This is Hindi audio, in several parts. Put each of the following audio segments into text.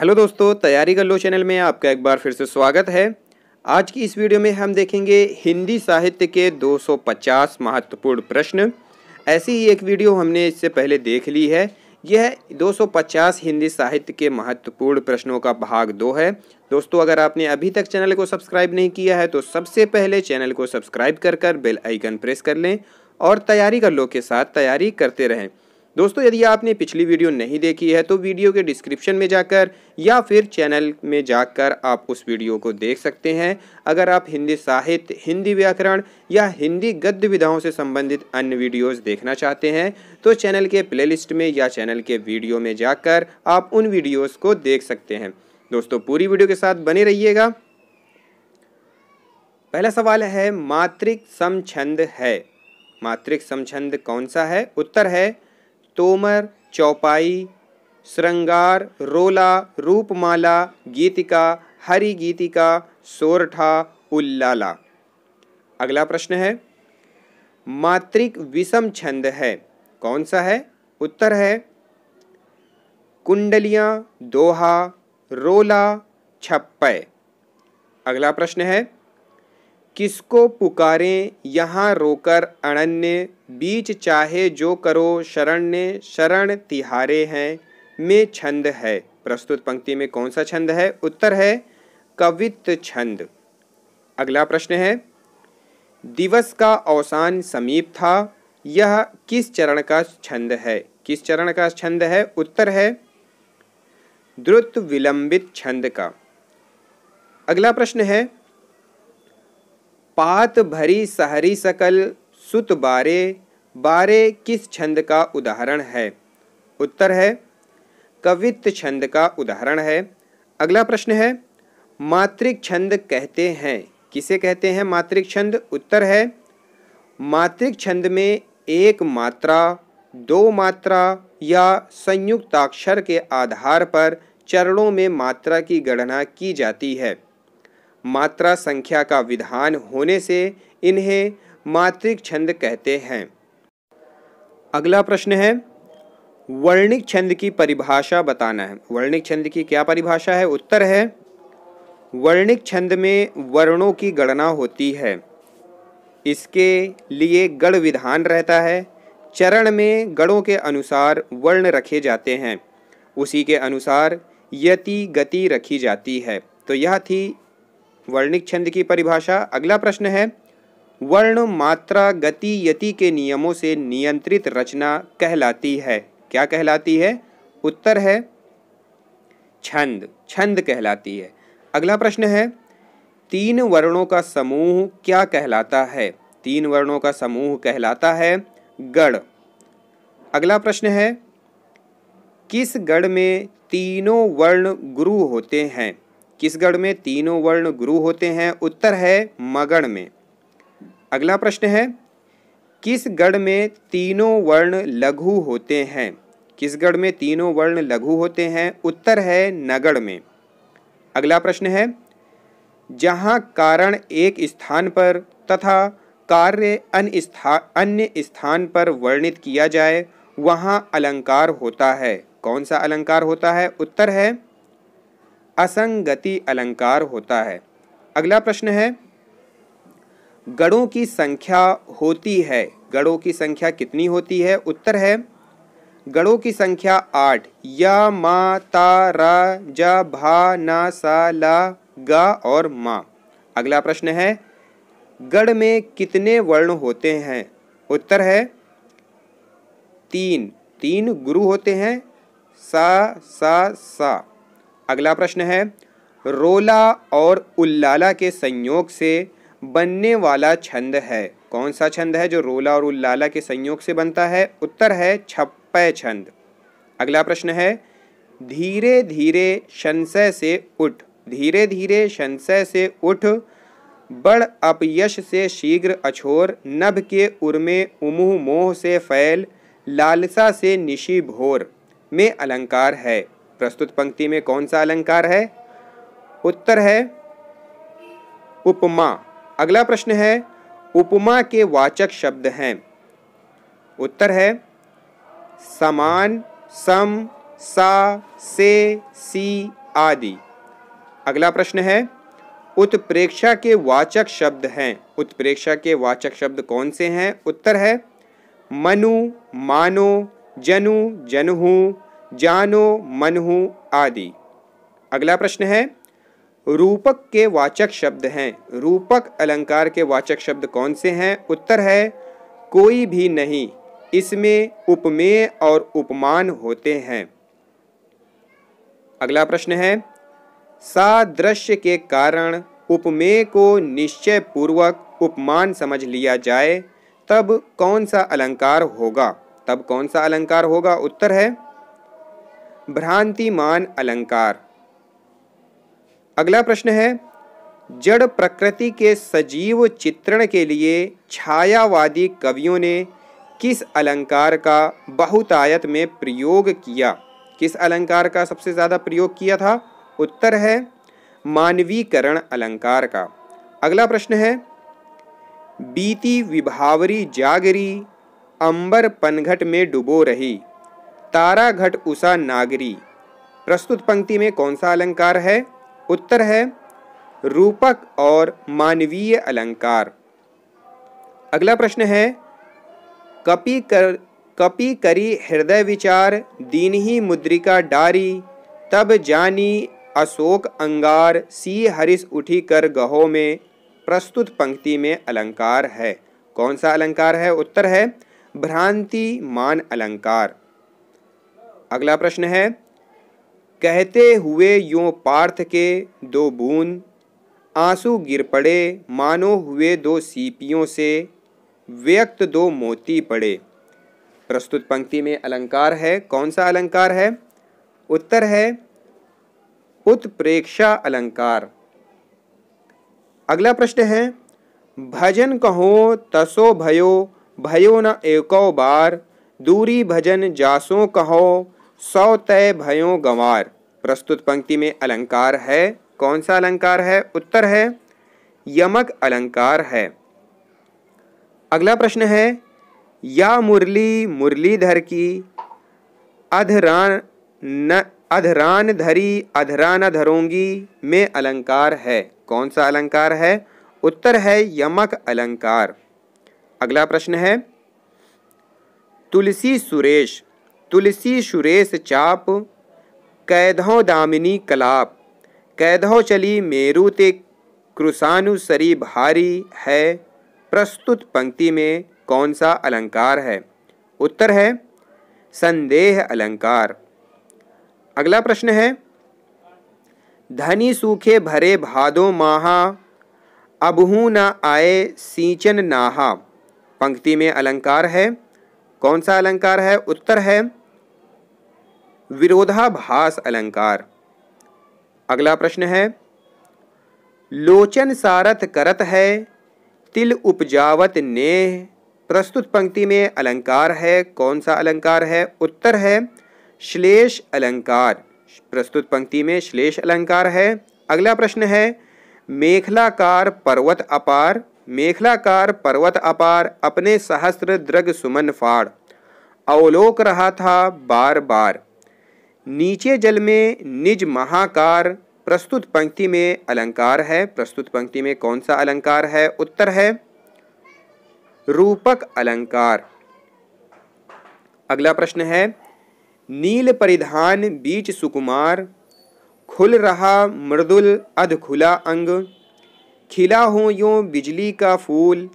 हेलो दोस्तों तैयारी कर लो चैनल में आपका एक बार फिर से स्वागत है आज की इस वीडियो में हम देखेंगे हिंदी साहित्य के 250 महत्वपूर्ण प्रश्न ऐसी ही एक वीडियो हमने इससे पहले देख ली है यह 250 हिंदी साहित्य के महत्वपूर्ण प्रश्नों का भाग दो है दोस्तों अगर आपने अभी तक चैनल को सब्सक्राइब नहीं किया है तो सबसे पहले चैनल को सब्सक्राइब कर कर बेल आइकन प्रेस कर लें और तैयारी कर लो के साथ तैयारी करते रहें दोस्तों यदि आपने पिछली वीडियो नहीं देखी है तो वीडियो के डिस्क्रिप्शन में जाकर या फिर चैनल में जाकर आप उस वीडियो को देख सकते हैं अगर आप हिंदी साहित्य हिंदी व्याकरण या हिंदी गद्य विधाओं से संबंधित अन्य वीडियोस देखना चाहते हैं तो चैनल के प्लेलिस्ट में या चैनल के वीडियो में जाकर आप उन वीडियोज़ को देख सकते हैं दोस्तों पूरी वीडियो के साथ बने रहिएगा पहला सवाल है मातृक समछंद है मातृक समछंद कौन सा है उत्तर है तोमर चौपाई श्रृंगार रोला रूपमाला गीतिका हरि गीतिका सोरठा उल्लाला अगला प्रश्न है मात्रिक विषम छंद है कौन सा है उत्तर है कुंडलियां दोहा रोला छप्पय अगला प्रश्न है किसको पुकारें यहाँ रोकर अनन्य बीच चाहे जो करो शरण ने शरण तिहारे हैं में छंद है प्रस्तुत पंक्ति में कौन सा छंद है उत्तर है कवित्त छंद अगला प्रश्न है दिवस का अवसान समीप था यह किस चरण का छंद है किस चरण का छंद है उत्तर है द्रुत विलंबित छंद का अगला प्रश्न है पात भरी सहरी सकल सुत बारे बारे किस छंद का उदाहरण है उत्तर है कवित्त छंद का उदाहरण है अगला प्रश्न है मात्रिक छंद कहते हैं किसे कहते हैं मात्रिक छंद उत्तर है मात्रिक छंद में एक मात्रा दो मात्रा या संयुक्ताक्षर के आधार पर चरणों में मात्रा की गणना की जाती है मात्रा संख्या का विधान होने से इन्हें मात्रिक छंद कहते हैं अगला प्रश्न है वर्णिक छंद की परिभाषा बताना है वर्णिक छंद की क्या परिभाषा है उत्तर है वर्णिक छंद में वर्णों की गणना होती है इसके लिए गण विधान रहता है चरण में गणों के अनुसार वर्ण रखे जाते हैं उसी के अनुसार यति गति रखी जाती है तो यह थी वर्णिक छंद की परिभाषा अगला प्रश्न है वर्ण मात्रा गति यति के नियमों से नियंत्रित रचना कहलाती है क्या कहलाती है उत्तर है छंद छंद कहलाती है अगला प्रश्न है तीन वर्णों का समूह क्या कहलाता है तीन वर्णों का समूह कहलाता है गढ़ अगला प्रश्न है किस गढ़ में तीनों वर्ण गुरु होते हैं किस गढ़ में तीनों वर्ण गुरु होते हैं उत्तर है मगण में अगला प्रश्न है किस गढ़ में तीनों वर्ण लघु होते हैं किस गढ़ में तीनों वर्ण लघु होते हैं उत्तर है नगढ़ में अगला प्रश्न है जहाँ कारण एक स्थान पर तथा कार्य अन्य स्थान अन्य स्थान पर वर्णित किया जाए वहाँ अलंकार होता है कौन सा अलंकार होता है उत्तर है असंगति अलंकार होता है अगला प्रश्न है गणों की संख्या होती है गणों की संख्या कितनी होती है उत्तर है गणों की संख्या आठ या मा ता रा जा भा ना सा ला गा और मा अगला प्रश्न है गण में कितने वर्ण होते हैं उत्तर है तीन तीन गुरु होते हैं सा सा सा अगला प्रश्न है रोला और उल्लाला के संयोग से बनने वाला छंद है कौन सा छंद है जो रोला और उल्लाला के संयोग से बनता है उत्तर है छप्पय छंद अगला प्रश्न है धीरे धीरे संशय से उठ धीरे धीरे संशय से उठ बड़ अपयश से शीघ्र अछोर नभ के उर्मे उमुह मोह से फैल लालसा से निशी भोर में अलंकार है प्रस्तुत पंक्ति में कौन सा अलंकार है उत्तर है उपमा अगला प्रश्न है उपमा के वाचक शब्द हैं उत्तर है समान सम सा से सी आदि अगला प्रश्न है उत्प्रेक्षा के वाचक शब्द हैं उत्प्रेक्षा के वाचक शब्द कौन से हैं उत्तर है मनु मानो जनु जनहु जानो मनहु आदि अगला प्रश्न है रूपक के वाचक शब्द हैं रूपक अलंकार के वाचक शब्द कौन से हैं उत्तर है कोई भी नहीं इसमें उपमेय और उपमान होते हैं अगला प्रश्न है सादृश्य के कारण उपमेय को निश्चय पूर्वक उपमान समझ लिया जाए तब कौन सा अलंकार होगा तब कौन सा अलंकार होगा उत्तर है भ्रांतिमान अलंकार अगला प्रश्न है जड़ प्रकृति के सजीव चित्रण के लिए छायावादी कवियों ने किस अलंकार का बहुतायत में प्रयोग किया किस अलंकार का सबसे ज़्यादा प्रयोग किया था उत्तर है मानवीकरण अलंकार का अगला प्रश्न है बीती विभावरी जागरी अंबर पनघट में डुबो रही तारा घट उषा नागरी प्रस्तुत पंक्ति में कौन सा अलंकार है उत्तर है रूपक और मानवीय अलंकार अगला प्रश्न है कपि कर कपि करी हृदय विचार दीन ही मुद्रिका डारी तब जानी अशोक अंगार सी हरिस उठी कर गहो में प्रस्तुत पंक्ति में अलंकार है कौन सा अलंकार है उत्तर है भ्रांति मान अलंकार अगला प्रश्न है कहते हुए यों पार्थ के दो बूंद आंसू गिर पड़े मानो हुए दो सीपियों से व्यक्त दो मोती पड़े प्रस्तुत पंक्ति में अलंकार है कौन सा अलंकार है उत्तर है उत्प्रेक्षा अलंकार अगला प्रश्न है भजन कहो तसो भयो भयो न एको बार दूरी भजन जासो कहो सौ तय भयो गंवार प्रस्तुत पंक्ति में अलंकार है कौन सा अलंकार है उत्तर है यमक अलंकार है अगला प्रश्न है या मुरली मुरलीधर की अधरान न अधरान धरी अधरान धरोंगी में अलंकार है कौन सा अलंकार है उत्तर है यमक अलंकार अगला प्रश्न है तुलसी सुरेश तुलसी सुरेश चाप कैधो दामिनी कलाप कैधो चली मेरु ते क्रुसानुसरी भारी है प्रस्तुत पंक्ति में कौन सा अलंकार है उत्तर है संदेह अलंकार अगला प्रश्न है धनी सूखे भरे भादो माहा अबहू न आए सींचन नाहा पंक्ति में अलंकार है कौन सा अलंकार है उत्तर है विरोधाभास अलंकार अगला प्रश्न है लोचन सारथ करत है तिल उपजावत नेह प्रस्तुत पंक्ति में अलंकार है कौन सा अलंकार है उत्तर है श्लेष अलंकार प्रस्तुत पंक्ति में श्लेष अलंकार है अगला प्रश्न है मेखलाकार पर्वत अपार मेखलाकार पर्वत अपार अपने सहस्त्र द्रग सुमन फाड़ अवलोक रहा था बार बार नीचे जल में निज महाकार प्रस्तुत पंक्ति में अलंकार है प्रस्तुत पंक्ति में कौन सा अलंकार है उत्तर है रूपक अलंकार अगला प्रश्न है नील परिधान बीच सुकुमार खुल रहा मृदुल अध खुला अंग खिला हो यो बिजली का फूल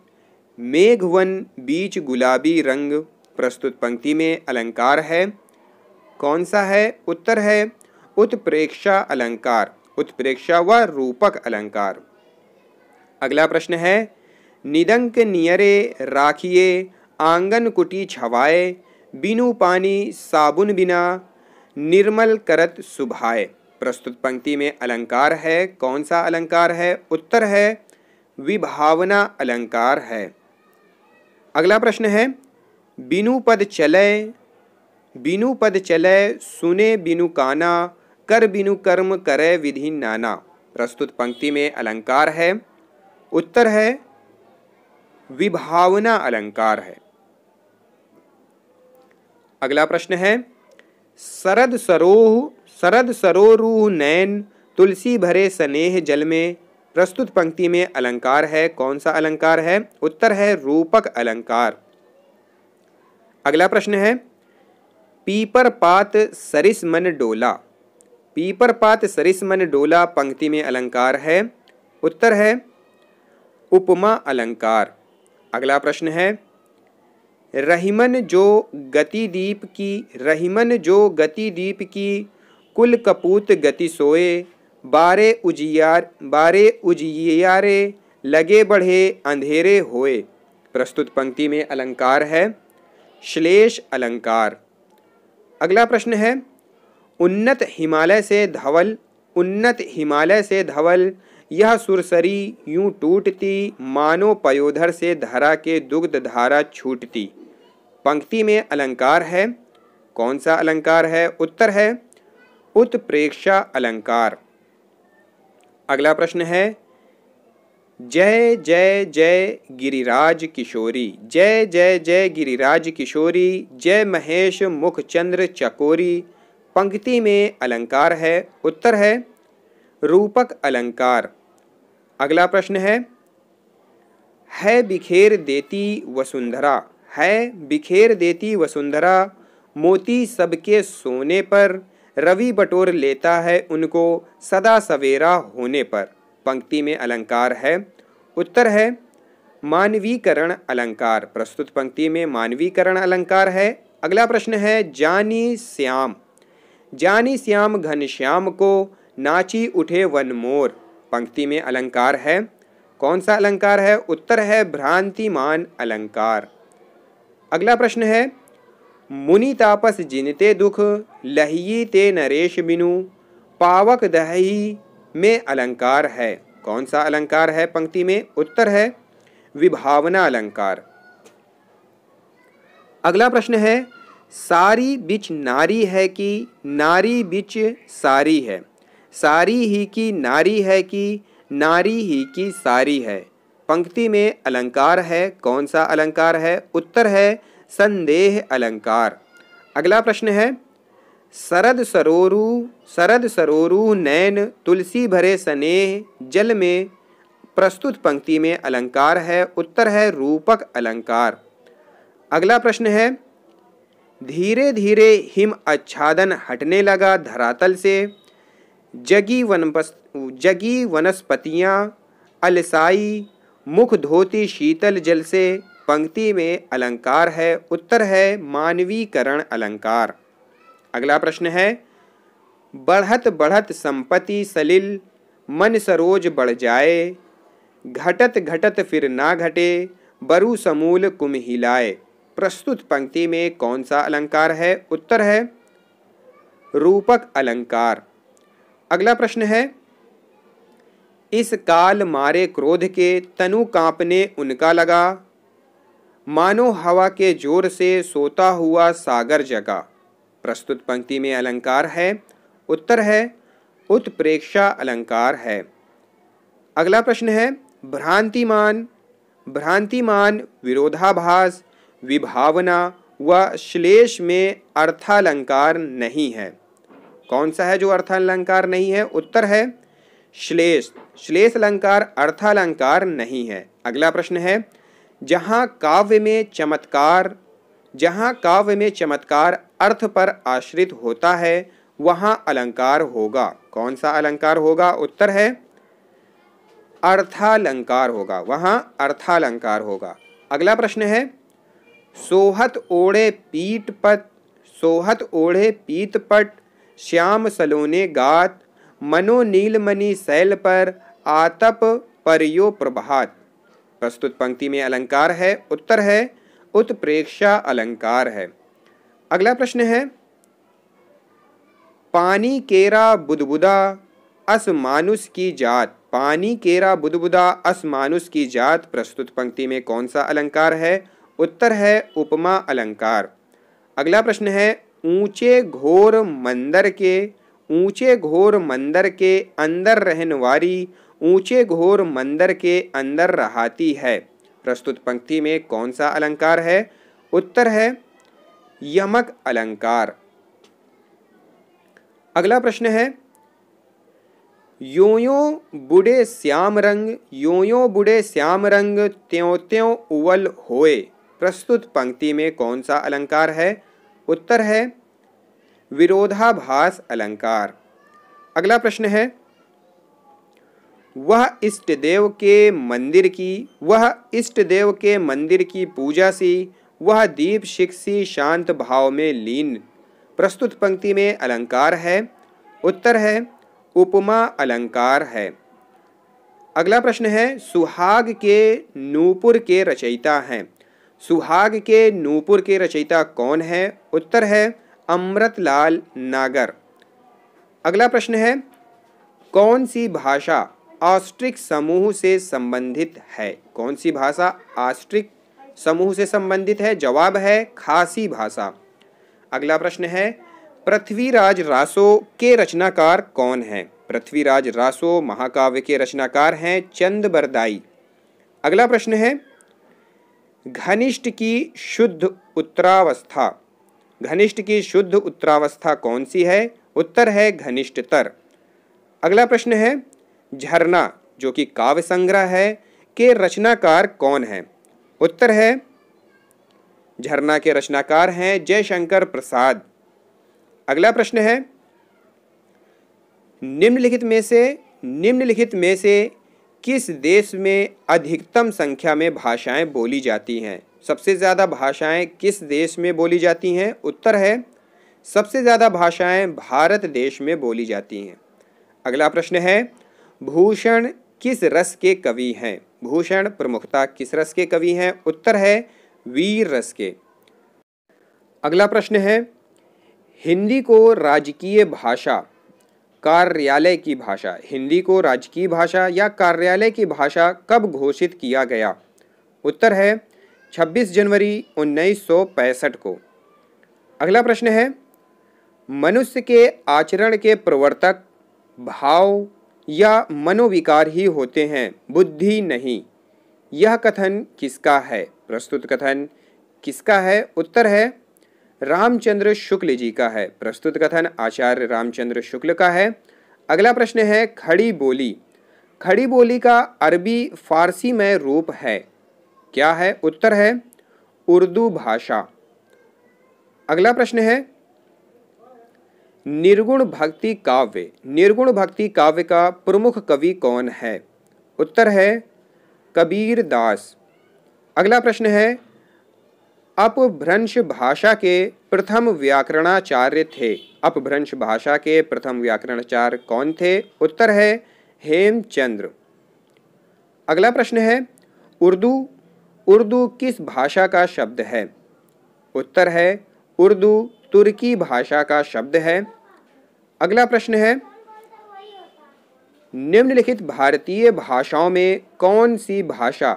मेघवन बीच गुलाबी रंग प्रस्तुत पंक्ति में अलंकार है कौन सा है उत्तर है उत्प्रेक्षा अलंकार उत्प्रेक्षा व रूपक अलंकार अगला प्रश्न है निदंक नियरे राखिए आंगन कुटी छवाए बिनु पानी साबुन बिना निर्मल करत सुभाए प्रस्तुत पंक्ति में अलंकार है कौन सा अलंकार है उत्तर है विभावना अलंकार है अगला प्रश्न है बिनु पद चले बिनु पद चले सुने बिनु काना कर बिनु कर्म करे विधि नाना प्रस्तुत पंक्ति में अलंकार है उत्तर है विभावना अलंकार है अगला प्रश्न है सरद सरोह सरद सरोरूह नैन तुलसी भरे स्नेह जल में प्रस्तुत पंक्ति में अलंकार है कौन सा अलंकार है उत्तर है रूपक अलंकार अगला प्रश्न है पीपर पात सरिस मन डोला पीपर पात सरिस मन डोला पंक्ति में अलंकार है उत्तर है उपमा अलंकार अगला प्रश्न है रहीमन जो गतिदीप की रहीमन जो गतिदीप की कुल कपूत गति सोए बारे उजियार बारे उजियारे लगे बढ़े अंधेरे होए प्रस्तुत पंक्ति में अलंकार है श्लेष अलंकार अगला प्रश्न है उन्नत हिमालय से धवल उन्नत हिमालय से धवल यह सुरसरी यूं टूटती मानो पयोधर से धरा के दुग्ध धारा छूटती पंक्ति में अलंकार है कौन सा अलंकार है उत्तर है उत्प्रेक्षा अलंकार अगला प्रश्न है जय जय जय गिरिराज किशोरी जय जय जय गिरिराज किशोरी जय महेश मुखचंद्र चकोरी पंक्ति में अलंकार है उत्तर है रूपक अलंकार अगला प्रश्न है है बिखेर देती वसुंधरा है बिखेर देती वसुंधरा मोती सबके सोने पर रवि बटोर लेता है उनको सदा सवेरा होने पर पंक्ति में अलंकार है उत्तर है मानवीकरण अलंकार प्रस्तुत पंक्ति में मानवीकरण अलंकार है अगला प्रश्न है जानी श्याम जानी श्याम घनश्याम को नाची उठे वन मोर पंक्ति में अलंकार है कौन सा अलंकार है उत्तर है भ्रांतिमान अलंकार अगला प्रश्न है मुनि तापस जिनते दुख लहिये ते नरेश बिनु पावक दही में अलंकार है कौन सा अलंकार है पंक्ति में उत्तर है विभावना अलंकार अगला प्रश्न है सारी बिच नारी है कि नारी बिच सारी है सारी ही की नारी है कि नारी ही की सारी है पंक्ति में अलंकार है कौन सा अलंकार है उत्तर है संदेह अलंकार अगला प्रश्न है सरद सरोरु सरद सरोरु नैन तुलसी भरे स्नेह जल में प्रस्तुत पंक्ति में अलंकार है उत्तर है रूपक अलंकार अगला प्रश्न है धीरे धीरे हिम आच्छादन हटने लगा धरातल से जगी वनपस जगी वनस्पतियाँ अलसाई मुख धोती शीतल जल से पंक्ति में अलंकार है उत्तर है मानवीकरण अलंकार अगला प्रश्न है बढ़त बढ़त संपत्ति सलिल मन सरोज बढ़ जाए घटत घटत फिर ना घटे बरु समूल कुम हिलाए प्रस्तुत पंक्ति में कौन सा अलंकार है उत्तर है रूपक अलंकार अगला प्रश्न है इस काल मारे क्रोध के तनु कांपने उनका लगा मानो हवा के जोर से सोता हुआ सागर जगा प्रस्तुत पंक्ति में अलंकार है उत्तर है उत्प्रेक्षा अलंकार है अगला प्रश्न है भ्रांतिमान भ्रांतिमान विरोधाभास विभावना व श्लेष में अर्थालंकार नहीं है कौन सा है जो अर्थालंकार नहीं है उत्तर है श्लेष श्लेष अलंकार अर्थालंकार नहीं है अगला प्रश्न है जहाँ काव्य में चमत्कार जहाँ काव्य में चमत्कार अर्थ पर आश्रित होता है वहाँ अलंकार होगा कौन सा अलंकार होगा उत्तर है अर्थालंकार होगा वहाँ अर्थालंकार होगा अगला प्रश्न है सोहत ओढ़े पीट पट सोहत ओढ़े पीत पट श्याम सलोने गात मनो नीलमणि शैल पर आतप परयो प्रभात प्रस्तुत पंक्ति में अलंकार है उत्तर है उत्प्रेक्षा अलंकार है अगला प्रश्न है पानी केरा बुदबुदा अस मानुष की जात पानी केरा बुदबुदा अस मानुष की जात प्रस्तुत पंक्ति में कौन सा अलंकार है उत्तर है उपमा अलंकार अगला प्रश्न है ऊंचे घोर मंदर के ऊंचे घोर मंदर के अंदर रहन वाली ऊंचे घोर मंदिर के अंदर रहाती है प्रस्तुत पंक्ति में कौन सा अलंकार है उत्तर है यमक अलंकार अगला प्रश्न है योयो बुढ़े श्याम रंग योयो बुढ़े श्याम रंग त्यों त्यों उवल होए प्रस्तुत पंक्ति में कौन सा अलंकार है उत्तर है विरोधाभास अलंकार अगला प्रश्न है वह इष्ट देव के मंदिर की वह इष्ट देव के मंदिर की पूजा सी वह दीप शिक्षी शांत भाव में लीन प्रस्तुत पंक्ति में अलंकार है उत्तर है उपमा अलंकार है अगला प्रश्न है सुहाग के नूपुर के रचयिता हैं सुहाग के नूपुर के रचयिता कौन है उत्तर है अमृतलाल नागर अगला प्रश्न है कौन सी भाषा ऑस्ट्रिक समूह से संबंधित है कौन सी भाषा ऑस्ट्रिक समूह से संबंधित है जवाब है खासी भाषा अगला प्रश्न है पृथ्वीराज रासो के रचनाकार कौन है पृथ्वीराज रासो महाकाव्य के रचनाकार हैं चंद बरदाई अगला प्रश्न है घनिष्ठ की शुद्ध उत्तरावस्था घनिष्ठ की शुद्ध उत्तरावस्था कौन सी है उत्तर है घनिष्ठतर अगला प्रश्न है झरना जो कि काव्य संग्रह है के रचनाकार कौन हैं उत्तर है झरना के रचनाकार हैं जयशंकर प्रसाद अगला प्रश्न है निम्नलिखित में से निम्नलिखित में से किस देश में अधिकतम संख्या में भाषाएं बोली जाती हैं सबसे ज़्यादा भाषाएं किस देश में बोली जाती हैं उत्तर है सबसे ज़्यादा भाषाएं भारत देश में बोली जाती हैं अगला प्रश्न है भूषण किस रस के कवि हैं भूषण प्रमुखता किस रस के कवि हैं उत्तर है वीर रस के अगला प्रश्न है हिंदी को राजकीय भाषा कार्यालय की भाषा हिंदी को राजकीय भाषा या कार्यालय की भाषा कब घोषित किया गया उत्तर है 26 जनवरी 1965 को अगला प्रश्न है मनुष्य के आचरण के प्रवर्तक भाव या मनोविकार ही होते हैं बुद्धि नहीं यह कथन किसका है प्रस्तुत कथन किसका है उत्तर है रामचंद्र शुक्ल जी का है प्रस्तुत कथन आचार्य रामचंद्र शुक्ल का है अगला प्रश्न है खड़ी बोली खड़ी बोली का अरबी फारसी में रूप है क्या है उत्तर है उर्दू भाषा अगला प्रश्न है निर्गुण भक्ति काव्य निर्गुण भक्ति काव्य का प्रमुख कवि कौन है उत्तर है कबीर दास अगला प्रश्न है अपभ्रंश भाषा के प्रथम व्याकरणाचार्य थे अपभ्रंश भाषा के प्रथम व्याकरणाचार्य कौन थे उत्तर है हेमचंद्र अगला प्रश्न है उर्दू उर्दू किस भाषा का शब्द है उत्तर है उर्दू तुर्की भाषा का शब्द है अगला प्रश्न है निम्नलिखित भारतीय भाषाओं में कौन सी भाषा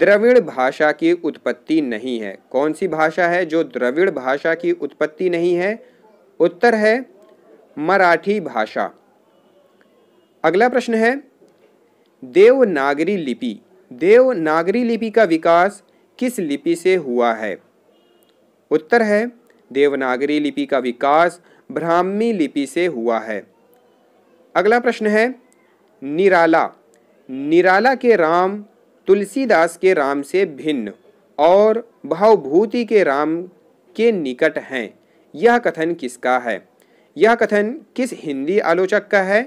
द्रविड़ भाषा की उत्पत्ति नहीं है कौन सी भाषा है जो द्रविड़ भाषा की उत्पत्ति नहीं है उत्तर है मराठी भाषा अगला प्रश्न है देवनागरी लिपि देवनागरी लिपि का विकास किस लिपि से हुआ है उत्तर है देवनागरी लिपि का विकास ब्राह्मी लिपि से हुआ है अगला प्रश्न है निराला निराला के राम तुलसीदास के राम से भिन्न और भावभूति के राम के निकट हैं यह कथन किसका है यह कथन किस हिंदी आलोचक का है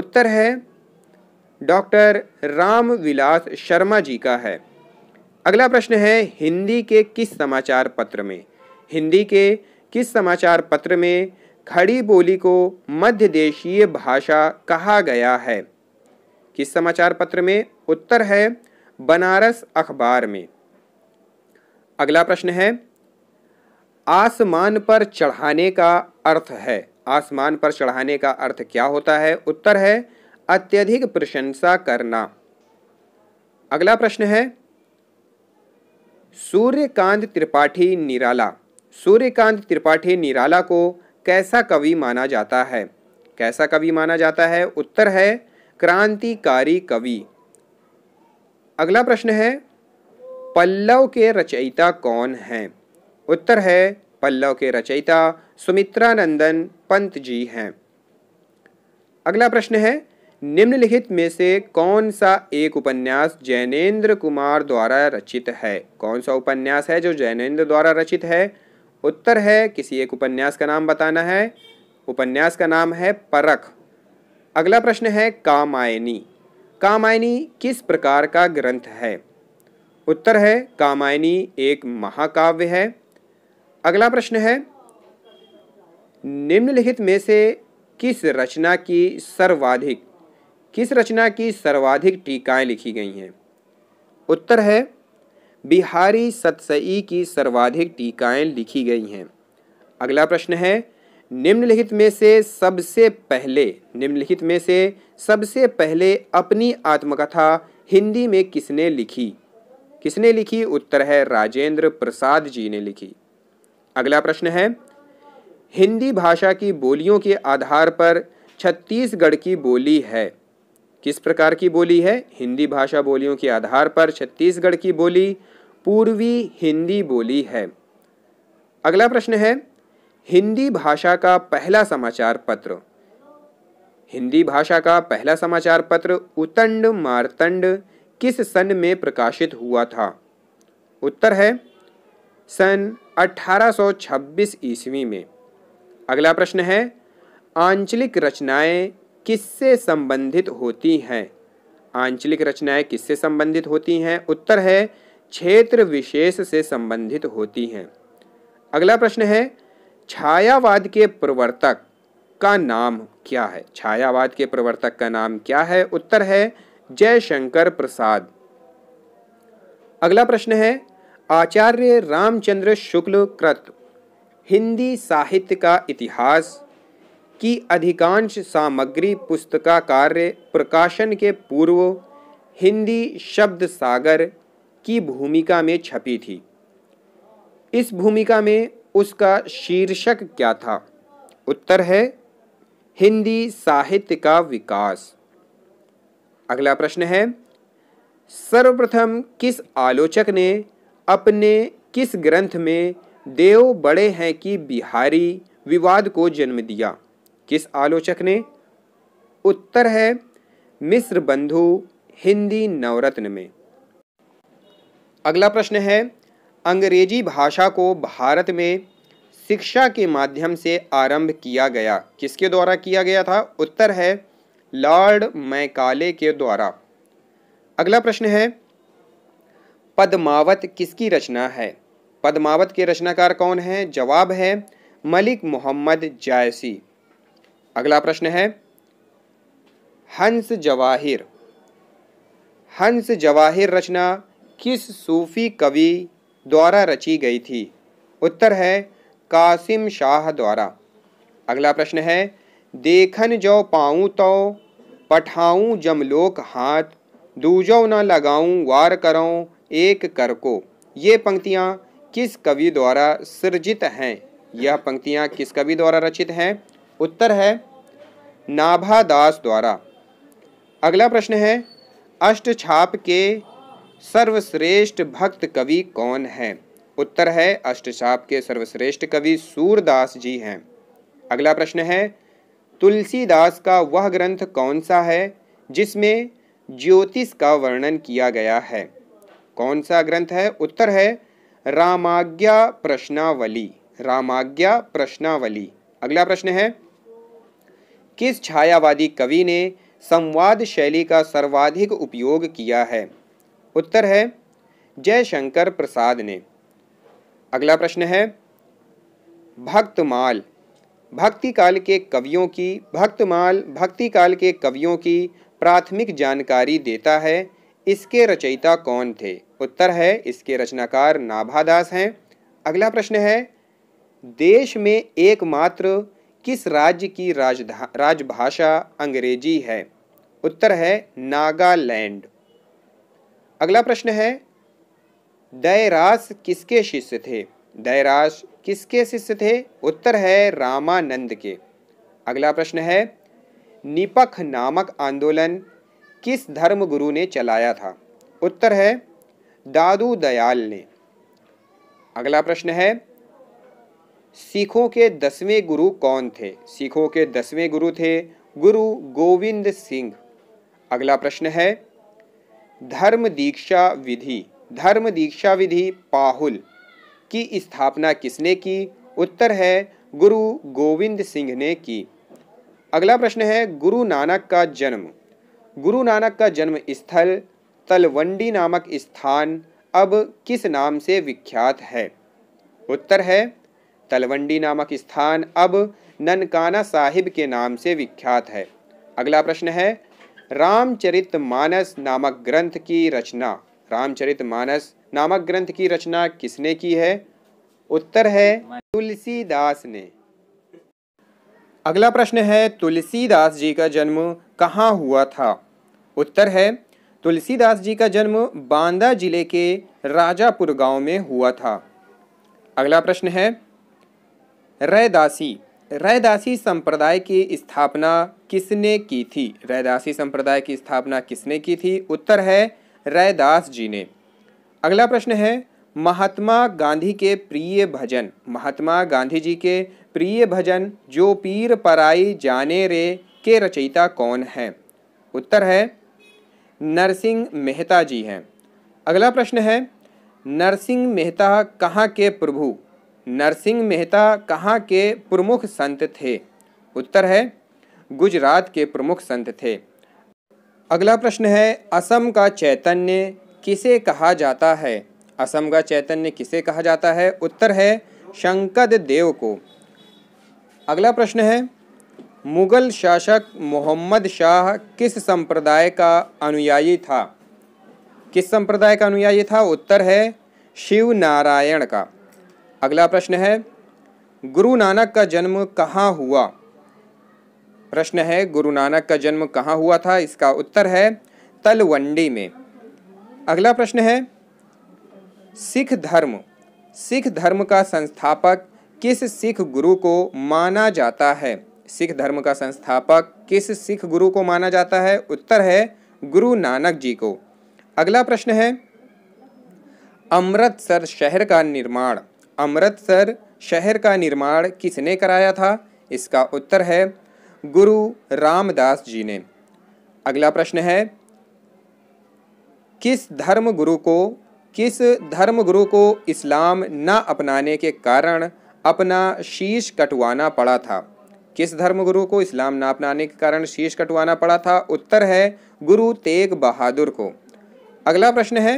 उत्तर है डॉक्टर राम विलास शर्मा जी का है अगला प्रश्न है हिंदी के किस समाचार पत्र में हिंदी के किस समाचार पत्र में खड़ी बोली को मध्य देशीय भाषा कहा गया है किस समाचार पत्र में उत्तर है बनारस अखबार में अगला प्रश्न है आसमान पर चढ़ाने का अर्थ है आसमान पर चढ़ाने का अर्थ क्या होता है उत्तर है अत्यधिक प्रशंसा करना अगला प्रश्न है सूर्यकांत त्रिपाठी निराला सूर्यकांत त्रिपाठी निराला को कैसा कवि माना जाता है कैसा कवि माना जाता है उत्तर है क्रांतिकारी कवि अगला प्रश्न है पल्लव के रचयिता कौन हैं उत्तर है पल्लव के रचयिता सुमित्रा नंदन पंत जी हैं अगला प्रश्न है निम्नलिखित में से कौन सा एक उपन्यास जैनेन्द्र कुमार द्वारा रचित है कौन सा उपन्यास है जो जैनेन्द्र द्वारा रचित है उत्तर है किसी एक उपन्यास का नाम बताना है उपन्यास का नाम है परख अगला प्रश्न है कामायनी कामायनी किस प्रकार का ग्रंथ है उत्तर है कामायनी एक महाकाव्य है अगला प्रश्न है निम्नलिखित में से किस रचना की सर्वाधिक किस रचना की सर्वाधिक टीकाएं लिखी गई हैं उत्तर है बिहारी सतसई की सर्वाधिक टीकाएं लिखी गई हैं अगला प्रश्न है निम्नलिखित में से सबसे पहले निम्नलिखित में से सबसे पहले अपनी आत्मकथा हिंदी में किसने लिखी किसने लिखी उत्तर है राजेंद्र प्रसाद जी ने लिखी अगला प्रश्न है हिंदी भाषा की बोलियों के आधार पर छत्तीसगढ़ की बोली है किस प्रकार की बोली है हिंदी भाषा बोलियों के आधार पर छत्तीसगढ़ की बोली पूर्वी हिंदी बोली है अगला प्रश्न है हिंदी भाषा का पहला समाचार पत्र हिंदी भाषा का पहला समाचार पत्र उतंड मारतंड किस सन में प्रकाशित हुआ था उत्तर है सन 1826 ईस्वी में अगला प्रश्न है आंचलिक रचनाएं किससे संबंधित होती हैं आंचलिक रचनाएं किससे संबंधित होती हैं उत्तर है क्षेत्र विशेष से संबंधित होती हैं अगला प्रश्न है छायावाद के प्रवर्तक का नाम क्या है छायावाद के प्रवर्तक का नाम क्या है उत्तर है जयशंकर प्रसाद अगला प्रश्न है आचार्य रामचंद्र शुक्ल कृत हिंदी साहित्य का इतिहास की अधिकांश सामग्री पुस्तका कार्य प्रकाशन के पूर्व हिंदी शब्द सागर की भूमिका में छपी थी इस भूमिका में उसका शीर्षक क्या था उत्तर है हिंदी साहित्य का विकास अगला प्रश्न है सर्वप्रथम किस आलोचक ने अपने किस ग्रंथ में देव बड़े हैं कि बिहारी विवाद को जन्म दिया किस आलोचक ने उत्तर है मिस्र बंधु हिंदी नवरत्न में अगला प्रश्न है अंग्रेजी भाषा को भारत में शिक्षा के माध्यम से आरंभ किया गया किसके द्वारा किया गया था उत्तर है लॉर्ड मैकाले के द्वारा अगला प्रश्न है पद्मावत किसकी रचना है पद्मावत के रचनाकार कौन है जवाब है मलिक मोहम्मद जायसी अगला प्रश्न है हंस जवाहिर हंस जवाहिर रचना किस सूफ़ी कवि द्वारा रची गई थी उत्तर है कासिम शाह द्वारा अगला प्रश्न है देखन जो पाऊँ तो पठाऊँ जमलोक हाथ दूजो न लगाऊँ वार करो एक कर को ये पंक्तियाँ किस कवि द्वारा सृजित हैं यह पंक्तियाँ किस कवि द्वारा रचित हैं उत्तर है नाभादास द्वारा अगला प्रश्न है अष्ट छाप के सर्वश्रेष्ठ भक्त कवि कौन है उत्तर है अष्टशाप के सर्वश्रेष्ठ कवि सूरदास जी हैं अगला प्रश्न है तुलसीदास का वह ग्रंथ कौन सा है जिसमें ज्योतिष का वर्णन किया गया है कौन सा ग्रंथ है उत्तर है रामाज्ञा प्रश्नावली रामाज्ञा प्रश्नावली अगला प्रश्न है किस छायावादी कवि ने संवाद शैली का सर्वाधिक उपयोग किया है उत्तर है जयशंकर प्रसाद ने अगला प्रश्न है भक्तमाल भक्ति काल के कवियों की भक्तमाल भक्ति काल के कवियों की प्राथमिक जानकारी देता है इसके रचयिता कौन थे उत्तर है इसके रचनाकार नाभादास हैं अगला प्रश्न है देश में एकमात्र किस राज्य की राजधा राजभाषा अंग्रेजी है उत्तर है नागालैंड अगला प्रश्न है दयराज किसके शिष्य थे दयराज किसके शिष्य थे उत्तर है रामानंद के अगला प्रश्न है निपख नामक आंदोलन किस धर्मगुरु ने चलाया था उत्तर है दादू दयाल ने अगला प्रश्न है सिखों के दसवें गुरु कौन थे सिखों के दसवें गुरु थे गुरु गोविंद सिंह अगला प्रश्न है धर्म दीक्षा विधि धर्म दीक्षा विधि पाहुल की स्थापना किसने की उत्तर है गुरु गोविंद सिंह ने की अगला प्रश्न है गुरु नानक का जन्म गुरु नानक का जन्म स्थल तलवंडी नामक स्थान अब किस नाम से विख्यात है उत्तर है तलवंडी नामक स्थान अब ननकाना साहिब के नाम से विख्यात है अगला प्रश्न है रामचरित मानस नामक ग्रंथ की रचना रामचरित मानस नामक ग्रंथ की रचना किसने की है उत्तर है तुलसीदास ने अगला प्रश्न है तुलसीदास जी का जन्म कहाँ हुआ था उत्तर है तुलसीदास जी का जन्म बांदा जिले के राजापुर गांव में हुआ था अगला प्रश्न है रैदासी रैदासी संप्रदाय की स्थापना किसने की थी रैदासी संप्रदाय की स्थापना किसने की थी उत्तर है रैदास जी ने अगला प्रश्न है महात्मा गांधी के प्रिय भजन महात्मा गांधी जी के प्रिय भजन जो पीर पराई जाने रे के रचयिता कौन हैं उत्तर है नरसिंह मेहता जी हैं अगला प्रश्न है नरसिंह मेहता कहाँ के प्रभु नरसिंह मेहता कहाँ के प्रमुख संत थे उत्तर है गुजरात के प्रमुख संत थे अगला प्रश्न है असम का चैतन्य किसे कहा जाता है असम का चैतन्य किसे कहा जाता है उत्तर है शंकद देव को अगला प्रश्न है मुग़ल शासक मोहम्मद शाह किस संप्रदाय का अनुयायी था किस संप्रदाय का अनुयायी था उत्तर है शिव नारायण का अगला प्रश्न है गुरु नानक का जन्म कहाँ हुआ प्रश्न है गुरु नानक का जन्म कहाँ हुआ था इसका उत्तर है तलवंडी में अगला प्रश्न है सिख धर्म सिख धर्म का संस्थापक किस सिख गुरु को माना जाता है सिख धर्म का संस्थापक किस सिख गुरु को माना जाता है उत्तर है गुरु नानक जी को अगला प्रश्न है अमृतसर शहर का निर्माण अमृतसर शहर का निर्माण किसने कराया था इसका उत्तर है गुरु रामदास जी ने अगला प्रश्न है किस धर्म गुरु को किस धर्म गुरु को इस्लाम न अपनाने के कारण अपना शीश कटवाना पड़ा था किस धर्म गुरु को इस्लाम ना अपनाने के कारण शीश कटवाना पड़ा था उत्तर है गुरु तेग बहादुर को अगला प्रश्न है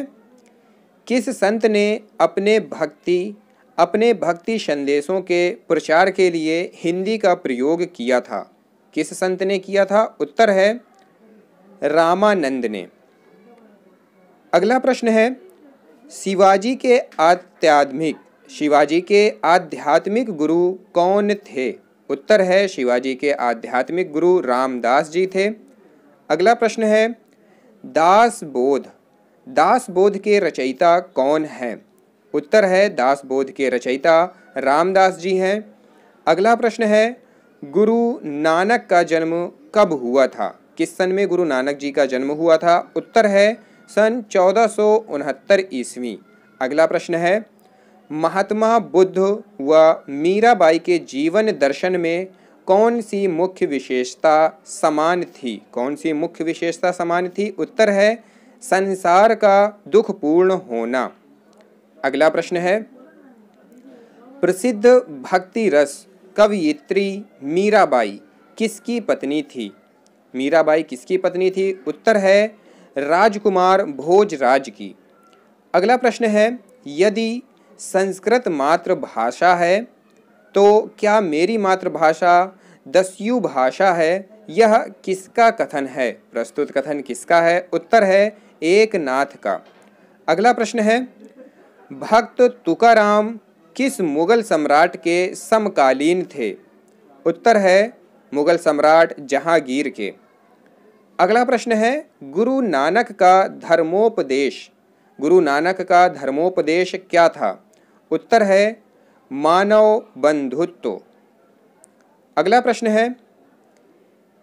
किस संत ने अपने भक्ति अपने भक्ति संदेशों के प्रचार के लिए हिंदी का प्रयोग किया था किस संत ने किया था उत्तर है रामानंद ने अगला प्रश्न है शिवाजी के आध्यात्मिक शिवाजी के आध्यात्मिक गुरु कौन थे उत्तर है शिवाजी के आध्यात्मिक गुरु रामदास जी थे अगला प्रश्न है दास बोध दास बोध के रचयिता कौन हैं उत्तर है दासबोध के रचयिता रामदास जी हैं अगला प्रश्न है गुरु नानक का जन्म कब हुआ था किस सन में गुरु नानक जी का जन्म हुआ था उत्तर है सन चौदह ईस्वी अगला प्रश्न है महात्मा बुद्ध व मीराबाई के जीवन दर्शन में कौन सी मुख्य विशेषता समान थी कौन सी मुख्य विशेषता समान थी उत्तर है संसार का दुखपूर्ण होना अगला प्रश्न है प्रसिद्ध भक्ति रस कवयित्री मीराबाई किसकी पत्नी थी मीराबाई किसकी पत्नी थी उत्तर है राजकुमार भोजराज की अगला प्रश्न है यदि संस्कृत मातृभाषा है तो क्या मेरी मातृभाषा दस्यु भाषा है यह किसका कथन है प्रस्तुत कथन किसका है उत्तर है एक नाथ का अगला प्रश्न है भक्त तुकाराम किस मुग़ल सम्राट के समकालीन थे उत्तर है मुग़ल सम्राट जहांगीर के अगला प्रश्न है गुरु नानक का धर्मोपदेश गुरु नानक का धर्मोपदेश क्या था उत्तर है मानव बंधुत्व अगला प्रश्न है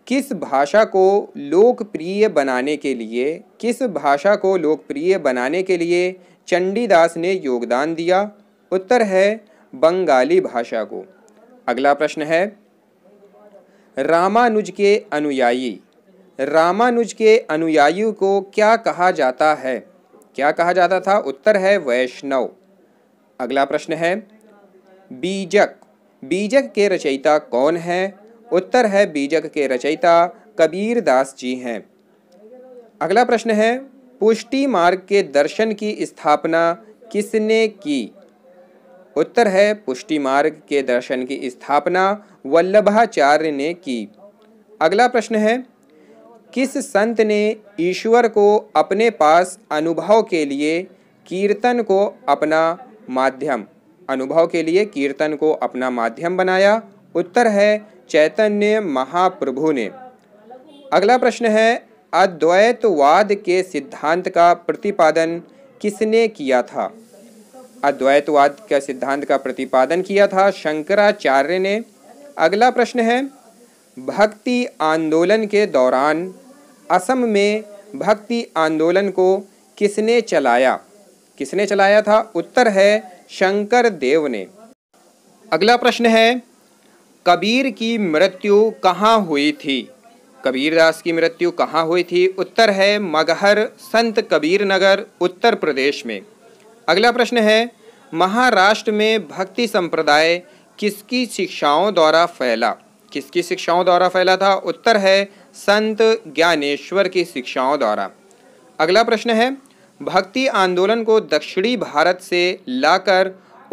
किस भाषा को लोकप्रिय बनाने के लिए किस भाषा को लोकप्रिय बनाने के लिए चंडीदास ने योगदान दिया उत्तर है बंगाली भाषा को अगला प्रश्न है रामानुज के अनुयायी रामानुज के अनुयायियों को क्या कहा जाता है क्या कहा जाता था उत्तर है वैष्णव अगला प्रश्न है बीजक बीजक के रचयिता कौन है उत्तर है बीजक के रचयिता कबीर दास जी हैं अगला प्रश्न है पुष्टि मार्ग के दर्शन की स्थापना किसने की उत्तर है पुष्टि मार्ग के दर्शन की स्थापना वल्लभाचार्य ने की अगला प्रश्न है किस संत ने ईश्वर को अपने पास अनुभव के लिए कीर्तन को अपना माध्यम अनुभव के लिए कीर्तन को अपना माध्यम बनाया उत्तर है चैतन्य महाप्रभु ने अगला प्रश्न है अद्वैतवाद के सिद्धांत का प्रतिपादन किसने किया था अद्वैतवाद के सिद्धांत का प्रतिपादन किया था शंकराचार्य ने अगला प्रश्न है भक्ति आंदोलन के दौरान असम में भक्ति आंदोलन को किसने चलाया किसने चलाया था उत्तर है शंकर देव ने अगला प्रश्न है कबीर की मृत्यु कहाँ हुई थी कबीरदास की मृत्यु कहाँ हुई थी उत्तर है मगहर संत कबीर नगर उत्तर प्रदेश में अगला प्रश्न है महाराष्ट्र में भक्ति संप्रदाय किसकी शिक्षाओं द्वारा फैला किसकी शिक्षाओं द्वारा फैला था उत्तर है संत ज्ञानेश्वर की शिक्षाओं द्वारा अगला प्रश्न है भक्ति आंदोलन को दक्षिणी भारत से लाकर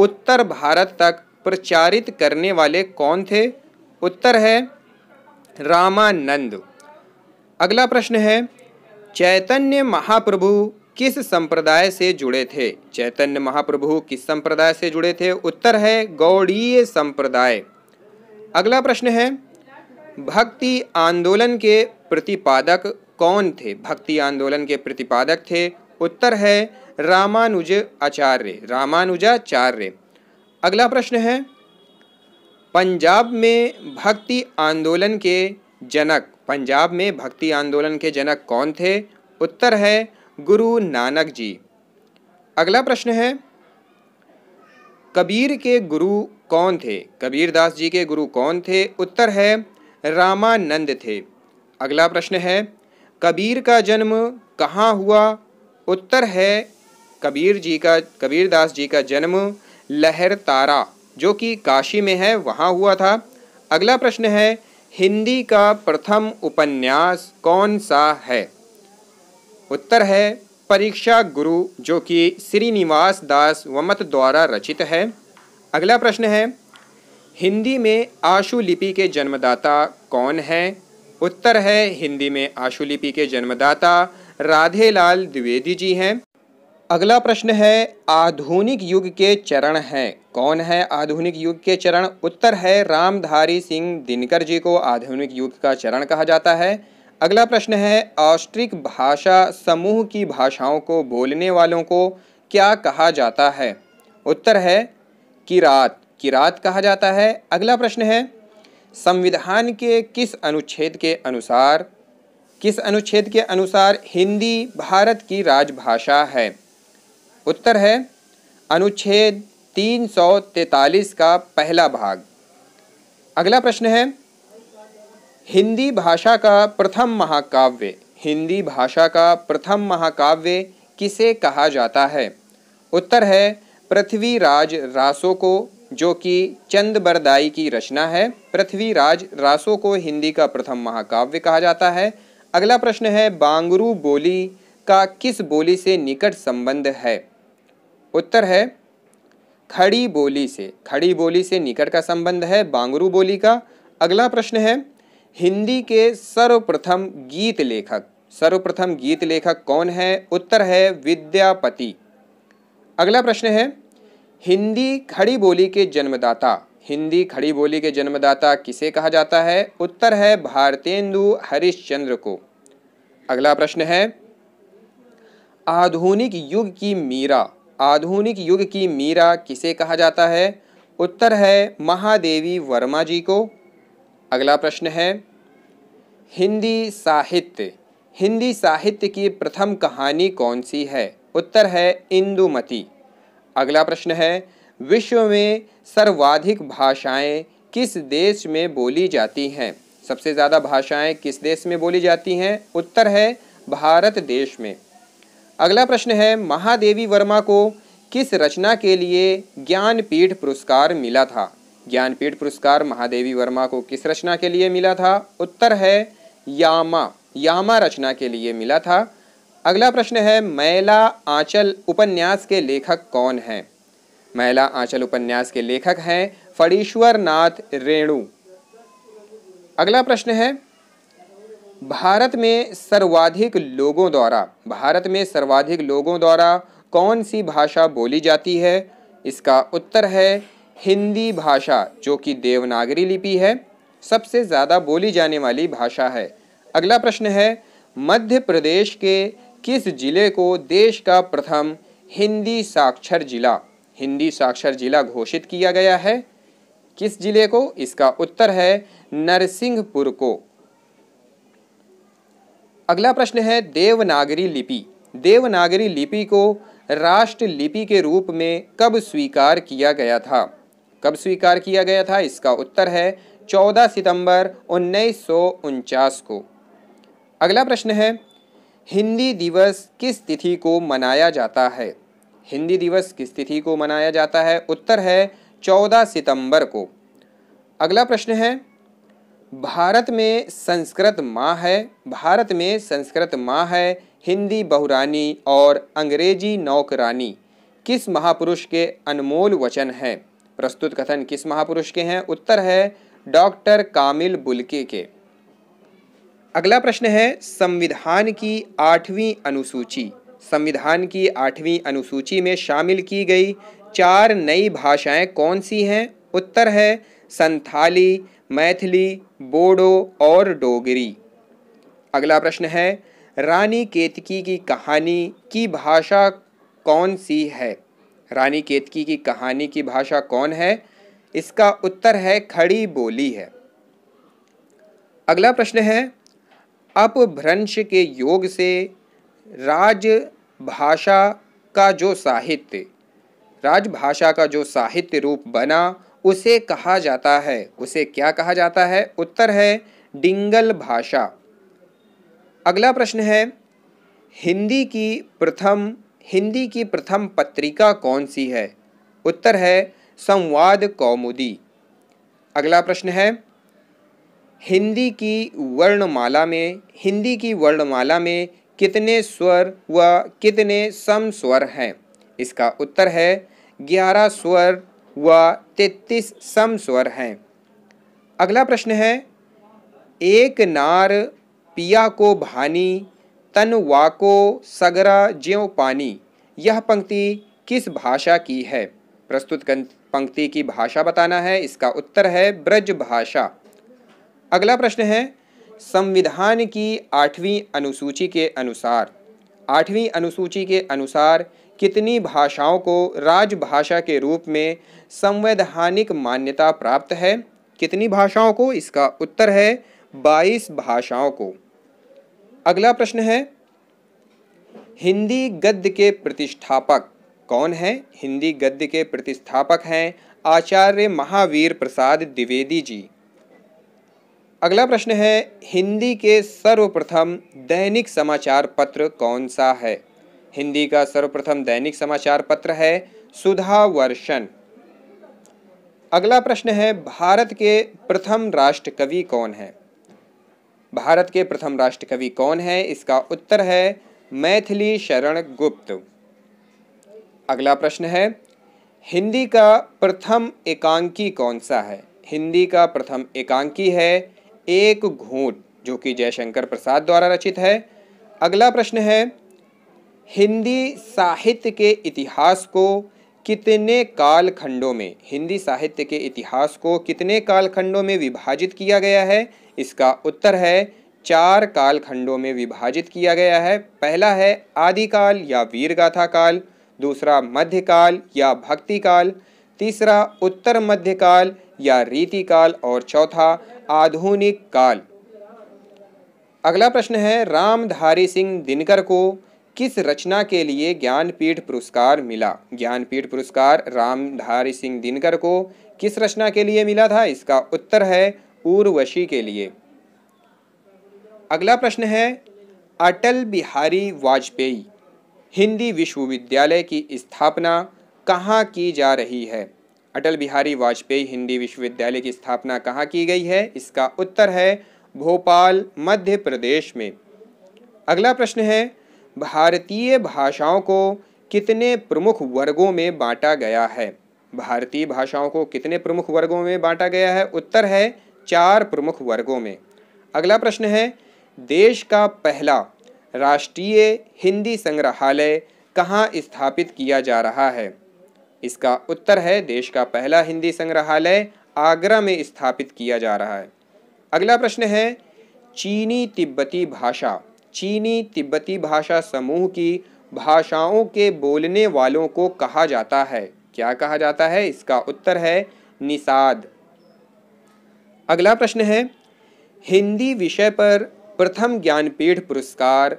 उत्तर भारत तक प्रचारित करने वाले कौन थे उत्तर है रामानंद अगला प्रश्न है चैतन्य महाप्रभु किस संप्रदाय से जुड़े थे चैतन्य महाप्रभु किस संप्रदाय से जुड़े थे उत्तर है गौड़ीय संप्रदाय अगला प्रश्न है भक्ति आंदोलन के प्रतिपादक कौन थे भक्ति आंदोलन के प्रतिपादक थे उत्तर है रामानुज आचार्य रामानुजाचार्य अगला प्रश्न है पंजाब में भक्ति आंदोलन के जनक पंजाब में भक्ति आंदोलन के जनक कौन थे उत्तर है गुरु नानक जी अगला प्रश्न है कबीर के गुरु कौन थे कबीरदास जी के गुरु कौन थे उत्तर है रामानंद थे अगला प्रश्न है कबीर का जन्म कहाँ हुआ उत्तर है कबीर जी का कबीरदास जी का जन्म लहर तारा जो कि काशी में है वहाँ हुआ था अगला प्रश्न है हिंदी का प्रथम उपन्यास कौन सा है उत्तर है परीक्षा गुरु जो कि श्रीनिवास दास वमत द्वारा रचित है अगला प्रश्न है हिंदी में आशु लिपि के जन्मदाता कौन है उत्तर है हिंदी में आशु लिपि के जन्मदाता राधेलाल द्विवेदी जी हैं अगला प्रश्न है आधुनिक युग के चरण हैं कौन है आधुनिक युग के चरण उत्तर है रामधारी सिंह दिनकर जी को आधुनिक युग का चरण कहा जाता है अगला प्रश्न है ऑस्ट्रिक भाषा समूह की भाषाओं को बोलने वालों को क्या कहा जाता है उत्तर है किरात किरात कहा जाता है अगला प्रश्न है संविधान के किस अनुच्छेद के अनुसार किस अनुच्छेद के अनुसार हिंदी भारत की राजभाषा है उत्तर है अनुच्छेद 343 का पहला भाग अगला प्रश्न है हिंदी भाषा का प्रथम महाकाव्य हिंदी भाषा का प्रथम महाकाव्य किसे कहा जाता है उत्तर है पृथ्वीराज रासो को जो कि चंद बरदाई की रचना है पृथ्वीराज रासो को हिंदी का प्रथम महाकाव्य कहा जाता है अगला प्रश्न है बांगरू बोली का किस बोली से निकट संबंध है उत्तर है खड़ी बोली से खड़ी बोली से निकट का संबंध है बांगरू बोली का अगला प्रश्न है हिंदी के सर्वप्रथम गीत लेखक सर्वप्रथम गीत लेखक कौन है उत्तर है विद्यापति अगला प्रश्न है हिंदी खड़ी बोली के जन्मदाता हिंदी खड़ी बोली के जन्मदाता किसे कहा जाता है उत्तर है भारतेंदु हरिश्चंद्र को अगला प्रश्न है आधुनिक युग की मीरा आधुनिक युग की मीरा किसे कहा जाता है उत्तर है महादेवी वर्मा जी को अगला प्रश्न है हिंदी साहित्य हिंदी साहित्य की प्रथम कहानी कौन सी है उत्तर है इंदुमती अगला प्रश्न है विश्व में सर्वाधिक भाषाएं किस देश में बोली जाती हैं सबसे ज़्यादा भाषाएं किस देश में बोली जाती हैं उत्तर है भारत देश में अगला प्रश्न है महादेवी वर्मा को किस रचना के लिए ज्ञानपीठ पुरस्कार मिला था ज्ञानपीठ पुरस्कार महादेवी वर्मा को किस रचना के लिए मिला था उत्तर है यामा यामा रचना के लिए मिला था अगला प्रश्न है मैला आंचल उपन्यास के लेखक कौन है मैला आंचल उपन्यास के लेखक हैं फणीश्वर नाथ रेणु अगला प्रश्न है भारत में सर्वाधिक लोगों द्वारा भारत में सर्वाधिक लोगों द्वारा कौन सी भाषा बोली जाती है इसका उत्तर है हिंदी भाषा जो कि देवनागरी लिपि है सबसे ज़्यादा बोली जाने वाली भाषा है अगला प्रश्न है मध्य प्रदेश के किस जिले को देश का प्रथम हिंदी साक्षर जिला हिंदी साक्षर जिला घोषित किया गया है किस जिले को इसका उत्तर है नरसिंहपुर को अगला प्रश्न है देवनागरी लिपि देवनागरी लिपि को राष्ट्र लिपि के रूप में कब स्वीकार किया गया था कब स्वीकार किया गया था इसका उत्तर है 14 सितंबर उन्नीस को अगला प्रश्न है हिंदी दिवस किस तिथि को मनाया जाता है हिंदी दिवस किस तिथि को मनाया जाता है उत्तर है 14 सितंबर को अगला प्रश्न है भारत में संस्कृत माँ है भारत में संस्कृत माँ है हिंदी बहुरानी और अंग्रेजी नौकरानी किस महापुरुष के अनमोल वचन हैं प्रस्तुत कथन किस महापुरुष के हैं उत्तर है डॉक्टर कामिल बुलके के अगला प्रश्न है संविधान की आठवीं अनुसूची संविधान की आठवीं अनुसूची में शामिल की गई चार नई भाषाएं कौन सी हैं उत्तर है संथाली मैथिली बोडो और डोगरी अगला प्रश्न है रानी केतकी की कहानी की भाषा कौन सी है रानी केतकी की कहानी की भाषा कौन है इसका उत्तर है खड़ी बोली है अगला प्रश्न है अपभ्रंश के योग से राजभाषा का जो साहित्य राजभाषा का जो साहित्य रूप बना उसे कहा जाता है उसे क्या कहा जाता है उत्तर है डिंगल भाषा अगला प्रश्न है हिंदी की प्रथम हिंदी की प्रथम पत्रिका कौन सी है उत्तर है संवाद कौमुदी अगला प्रश्न है हिंदी की वर्णमाला में हिंदी की वर्णमाला में कितने स्वर व कितने सम स्वर हैं इसका उत्तर है ग्यारह स्वर व तैतीस स्वर हैं अगला प्रश्न है एक नार पिया को भानी तन वाको सगरा ज्यो पानी यह पंक्ति किस भाषा की है प्रस्तुत पंक्ति की भाषा बताना है इसका उत्तर है ब्रज भाषा अगला प्रश्न है संविधान की आठवीं अनुसूची के अनुसार आठवीं अनुसूची के अनुसार कितनी भाषाओं को राजभाषा के रूप में संवैधानिक मान्यता प्राप्त है कितनी भाषाओं को इसका उत्तर है 22 भाषाओं को अगला प्रश्न है हिंदी गद्य के प्रतिष्ठापक कौन है हिंदी गद्य के प्रतिष्ठापक हैं आचार्य महावीर प्रसाद द्विवेदी जी अगला प्रश्न है हिंदी के सर्वप्रथम दैनिक समाचार पत्र कौन सा है हिंदी का सर्वप्रथम दैनिक समाचार पत्र है सुधा वर्षन अगला प्रश्न है भारत के प्रथम राष्ट्र कवि कौन है भारत के प्रथम राष्ट्र कवि कौन है इसका उत्तर है मैथिली शरण गुप्त अगला प्रश्न है हिंदी का प्रथम एकांकी कौन सा है हिंदी का प्रथम एकांकी है एक घूट जो कि जयशंकर प्रसाद द्वारा रचित है अगला प्रश्न है हिंदी साहित्य के इतिहास को कितने कालखंडों में हिंदी साहित्य के इतिहास को कितने कालखंडों में विभाजित किया गया है इसका उत्तर है चार कालखंडों में विभाजित किया गया है पहला है आदिकाल या वीरगाथा काल दूसरा मध्यकाल या भक्ति काल तीसरा उत्तर मध्यकाल या रीतिकाल और चौथा आधुनिक काल अगला प्रश्न है रामधारी सिंह दिनकर को किस रचना के लिए ज्ञानपीठ पुरस्कार मिला ज्ञानपीठ पुरस्कार रामधारी सिंह दिनकर को किस रचना के लिए मिला था इसका उत्तर है उर्वशी के लिए अगला प्रश्न है अटल बिहारी वाजपेयी हिंदी विश्वविद्यालय की स्थापना कहाँ की जा रही है अटल बिहारी वाजपेयी हिंदी विश्वविद्यालय की स्थापना कहाँ की गई है इसका उत्तर है भोपाल मध्य प्रदेश में अगला प्रश्न है भारतीय भाषाओं को कितने प्रमुख वर्गों में बांटा गया है भारतीय भाषाओं को कितने प्रमुख वर्गों में बांटा गया है उत्तर है चार प्रमुख वर्गों में अगला प्रश्न है देश का पहला राष्ट्रीय हिंदी संग्रहालय कहाँ स्थापित किया जा रहा है इसका उत्तर है देश का पहला हिंदी संग्रहालय आगरा में स्थापित किया जा रहा है अगला प्रश्न है चीनी तिब्बती भाषा चीनी तिब्बती भाषा समूह की भाषाओं के बोलने वालों को कहा जाता है क्या कहा जाता है इसका उत्तर है निषाद अगला प्रश्न है हिंदी विषय पर प्रथम ज्ञानपीठ पुरस्कार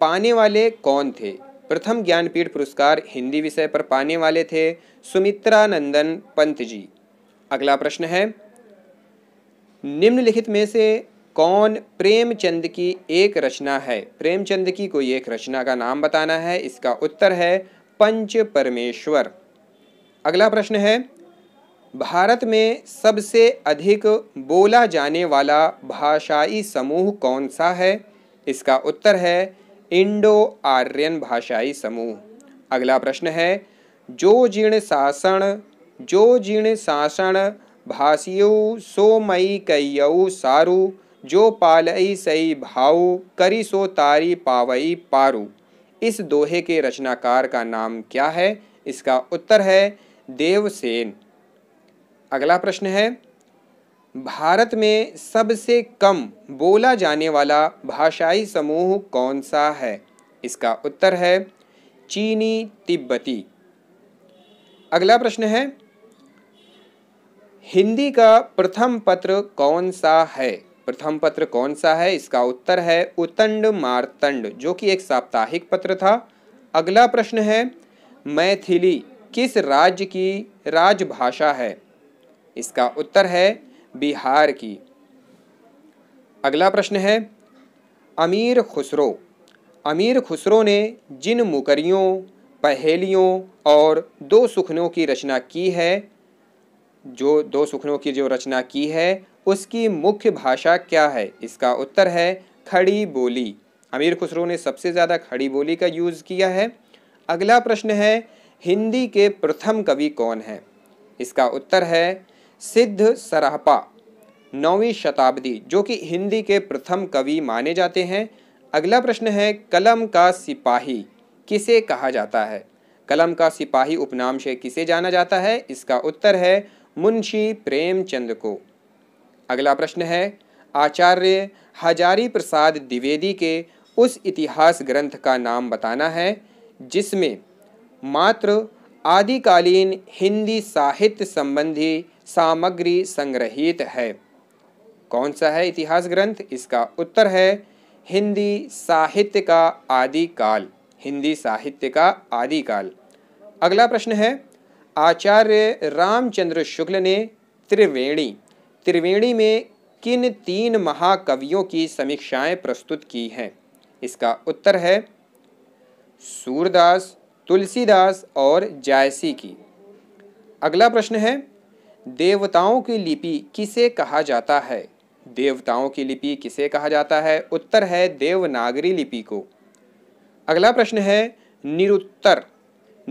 पाने वाले कौन थे प्रथम ज्ञानपीठ पुरस्कार हिंदी विषय पर पाने वाले थे सुमित्रा नंदन पंत जी अगला प्रश्न है निम्नलिखित में से कौन प्रेमचंद की एक रचना है प्रेमचंद की कोई एक रचना का नाम बताना है इसका उत्तर है पंच परमेश्वर अगला प्रश्न है भारत में सबसे अधिक बोला जाने वाला भाषाई समूह कौन सा है इसका उत्तर है इंडो आर्यन भाषाई समूह अगला प्रश्न है जो जीर्ण शासन जो जीर्ण शासन भाषियों सोमयी कैयऊ सारू जो पालई सई भाऊ करी सो तारी पावई पारू इस दोहे के रचनाकार का नाम क्या है इसका उत्तर है देवसेन अगला प्रश्न है भारत में सबसे कम बोला जाने वाला भाषाई समूह कौन सा है इसका उत्तर है चीनी तिब्बती अगला प्रश्न है हिंदी का प्रथम पत्र कौन सा है प्रथम पत्र कौन सा है इसका उत्तर है उतंड मारतंड जो कि एक साप्ताहिक पत्र था अगला प्रश्न है मैथिली किस राज्य की राजभाषा है इसका उत्तर है बिहार की अगला प्रश्न है अमीर खुसरो अमीर खुसरो ने जिन मुकरियों पहेलियों और दो सुखनों की रचना की है जो दो सुखनों की जो रचना की है उसकी मुख्य भाषा क्या है इसका उत्तर है खड़ी बोली अमीर खुसरो ने सबसे ज़्यादा खड़ी बोली का यूज़ किया है अगला प्रश्न है हिंदी के प्रथम कवि कौन है इसका उत्तर है सिद्ध सराहपा नौवीं शताब्दी जो कि हिंदी के प्रथम कवि माने जाते हैं अगला प्रश्न है कलम का सिपाही किसे कहा जाता है कलम का सिपाही उपनाम से किसे जाना जाता है इसका उत्तर है मुंशी प्रेमचंद को अगला प्रश्न है आचार्य हजारी प्रसाद द्विवेदी के उस इतिहास ग्रंथ का नाम बताना है जिसमें मात्र आदिकालीन हिंदी साहित्य संबंधी सामग्री संग्रहित है कौन सा है इतिहास ग्रंथ इसका उत्तर है हिंदी साहित्य का आदिकाल हिंदी साहित्य का आदिकाल अगला प्रश्न है आचार्य रामचंद्र शुक्ल ने त्रिवेणी त्रिवेणी में किन तीन महाकवियों की समीक्षाएं प्रस्तुत की हैं इसका उत्तर है सूरदास तुलसीदास और जायसी की अगला प्रश्न है देवताओं की लिपि किसे कहा जाता है देवताओं की लिपि किसे कहा जाता है उत्तर है देवनागरी लिपि को अगला प्रश्न है निरुत्तर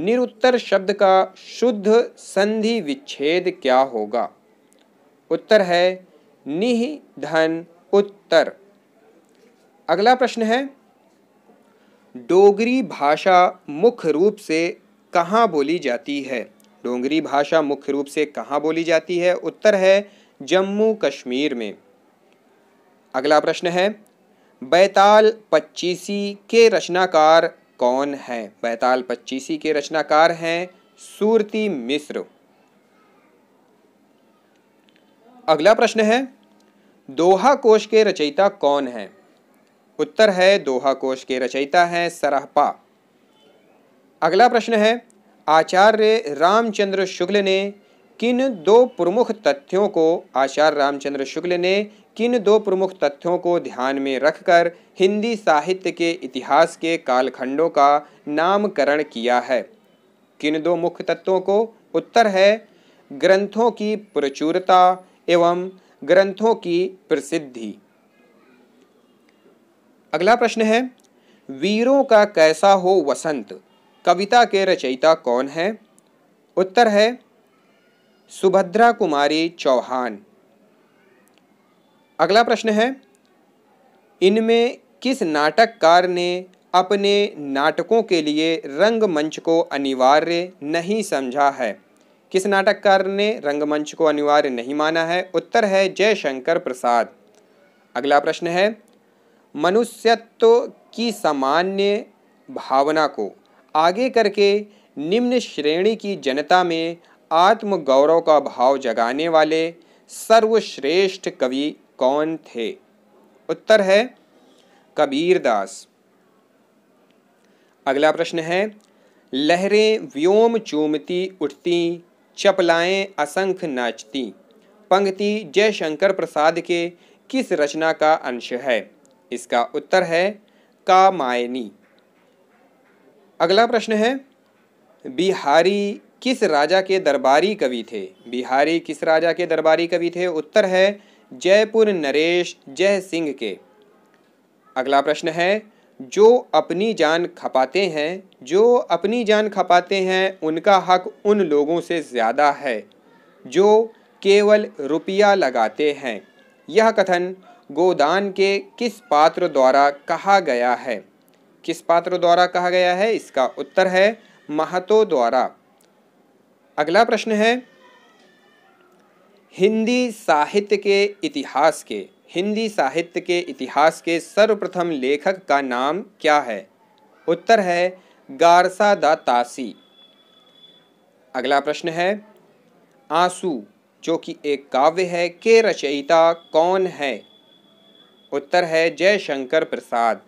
निरुत्तर शब्द का शुद्ध संधि विच्छेद क्या होगा उत्तर है निह धन उत्तर अगला प्रश्न है डोगरी भाषा मुख्य रूप से कहाँ बोली जाती है डोगरी भाषा मुख्य रूप से कहाँ बोली जाती है उत्तर है जम्मू कश्मीर में अगला प्रश्न है बैताल पच्चीसी के रचनाकार कौन है बैताल पच्चीसी के रचनाकार हैं सूरती मिस्र अगला प्रश्न है दोहा कोश के रचयिता कौन है उत्तर है दोहा कोश के रचयिता हैं सराहपा अगला प्रश्न है आचार्य रामचंद्र शुक्ल ने किन दो प्रमुख तथ्यों को आचार्य रामचंद्र शुक्ल ने किन दो प्रमुख तथ्यों को ध्यान में रखकर हिंदी साहित्य के इतिहास के कालखंडों का नामकरण किया है किन दो मुख्य तत्वों को उत्तर है ग्रंथों की प्रचुरता एवं ग्रंथों की प्रसिद्धि अगला प्रश्न है वीरों का कैसा हो वसंत कविता के रचयिता कौन है उत्तर है सुभद्रा कुमारी चौहान अगला प्रश्न है इनमें किस नाटककार ने अपने नाटकों के लिए रंगमंच को अनिवार्य नहीं समझा है किस नाटककार ने रंगमंच को अनिवार्य नहीं माना है उत्तर है जयशंकर प्रसाद अगला प्रश्न है मनुष्यत्व की सामान्य भावना को आगे करके निम्न श्रेणी की जनता में आत्मगौरव का भाव जगाने वाले सर्वश्रेष्ठ कवि कौन थे उत्तर है कबीरदास अगला प्रश्न है लहरें व्योम चूमती उठती चपलाएं असंख्य नाचती पंक्ति जयशंकर प्रसाद के किस रचना का अंश है इसका उत्तर है मायनी अगला प्रश्न है बिहारी किस राजा के दरबारी कवि थे बिहारी किस राजा के दरबारी कवि थे उत्तर है जयपुर नरेश जय सिंह के अगला प्रश्न है जो अपनी जान खपाते हैं जो अपनी जान खपाते हैं उनका हक उन लोगों से ज़्यादा है जो केवल रुपया लगाते हैं यह कथन गोदान के किस पात्र द्वारा कहा गया है किस पात्र द्वारा कहा गया है इसका उत्तर है महतो द्वारा अगला प्रश्न है हिंदी साहित्य के इतिहास के हिंदी साहित्य के इतिहास के सर्वप्रथम लेखक का नाम क्या है उत्तर है गारसा द तासी अगला प्रश्न है आंसू जो कि एक काव्य है के रचयिता कौन है उत्तर है जयशंकर प्रसाद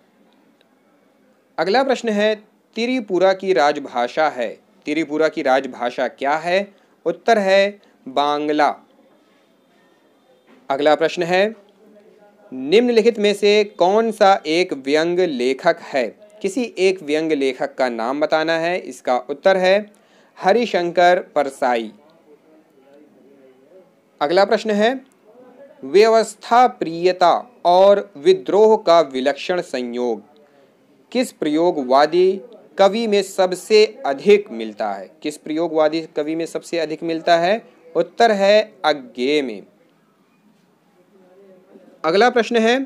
अगला प्रश्न है त्रिपुरा की राजभाषा है त्रिपुरा की राजभाषा क्या है उत्तर है बांग्ला अगला प्रश्न है निम्नलिखित में से कौन सा एक व्यंग लेखक है किसी एक व्यंग लेखक का नाम बताना है इसका उत्तर है हरिशंकर परसाई अगला प्रश्न है व्यवस्था प्रियता और विद्रोह का विलक्षण संयोग किस प्रयोगवादी कवि में सबसे अधिक मिलता है किस प्रयोगवादी कवि में सबसे अधिक मिलता है उत्तर है अज्ञे में अगला प्रश्न है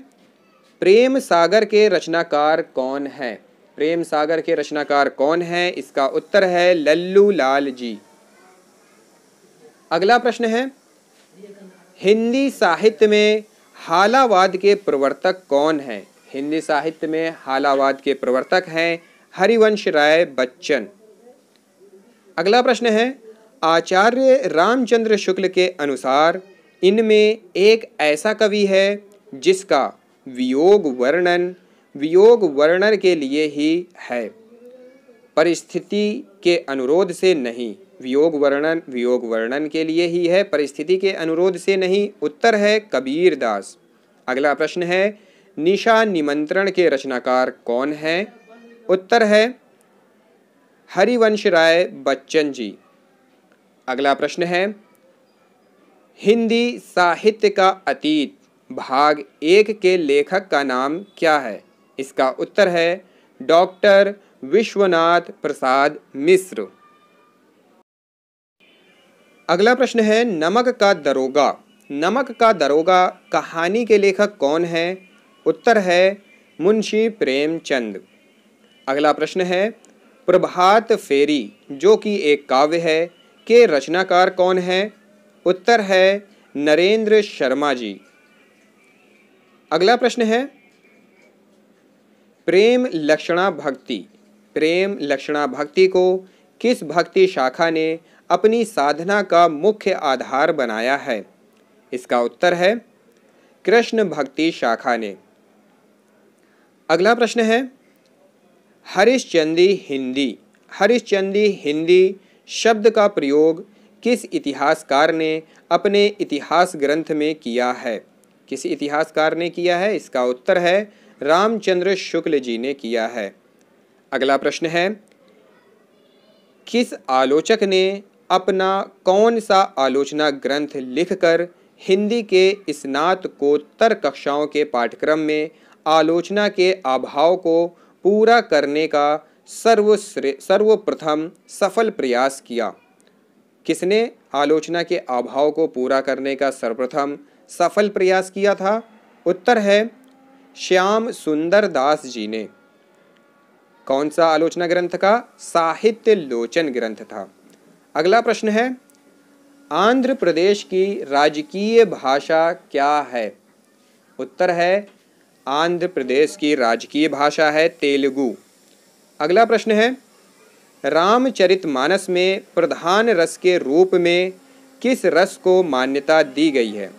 प्रेम सागर के रचनाकार कौन है प्रेम सागर के रचनाकार कौन है इसका उत्तर है लल्लू लाल जी अगला प्रश्न है हिंदी साहित्य में हालावाद के प्रवर्तक कौन है हिंदी साहित्य में हालावाद के प्रवर्तक हैं हरिवंश राय बच्चन अगला प्रश्न है आचार्य रामचंद्र शुक्ल के अनुसार इनमें एक ऐसा कवि है जिसका वियोग वर्णन वियोग वर्णन के लिए ही है परिस्थिति के अनुरोध से नहीं वियोग वर्णन वियोग वर्णन के लिए ही है परिस्थिति के अनुरोध से नहीं उत्तर है कबीर दास अगला प्रश्न है निशा निमंत्रण के रचनाकार कौन हैं उत्तर है हरिवंश राय बच्चन जी अगला प्रश्न है हिंदी साहित्य का अतीत भाग एक के लेखक का नाम क्या है इसका उत्तर है डॉक्टर विश्वनाथ प्रसाद मिश्र अगला प्रश्न है नमक का दरोगा नमक का दरोगा कहानी के लेखक कौन है उत्तर है मुंशी प्रेमचंद अगला प्रश्न है प्रभात फेरी जो कि एक काव्य है के रचनाकार कौन है उत्तर है नरेंद्र शर्मा जी अगला प्रश्न है प्रेम लक्षणा भक्ति प्रेम लक्षणा भक्ति को किस भक्ति शाखा ने अपनी साधना का मुख्य आधार बनाया है इसका उत्तर है कृष्ण भक्ति शाखा ने अगला प्रश्न है हरिश्चंदी हिंदी हरिश्चंदी हिंदी शब्द का प्रयोग किस इतिहासकार ने अपने इतिहास ग्रंथ में किया है किस इतिहासकार ने किया है इसका उत्तर है रामचंद्र शुक्ल जी ने किया है अगला प्रश्न है किस आलोचक ने अपना कौन सा आलोचना ग्रंथ लिखकर हिंदी के स्नातकोत्तर कक्षाओं के पाठ्यक्रम में आलोचना के अभाव को पूरा करने का सर्वश्रे सर्वप्रथम सफल प्रयास किया किसने आलोचना के अभाव को पूरा करने का सर्वप्रथम सफल प्रयास किया था उत्तर है श्याम सुंदर दास जी ने कौन सा आलोचना ग्रंथ का साहित्य लोचन ग्रंथ था अगला प्रश्न है आंध्र प्रदेश की राजकीय भाषा क्या है उत्तर है आंध्र प्रदेश की राजकीय भाषा है तेलुगु अगला प्रश्न है रामचरित मानस में प्रधान रस के रूप में किस रस को मान्यता दी गई है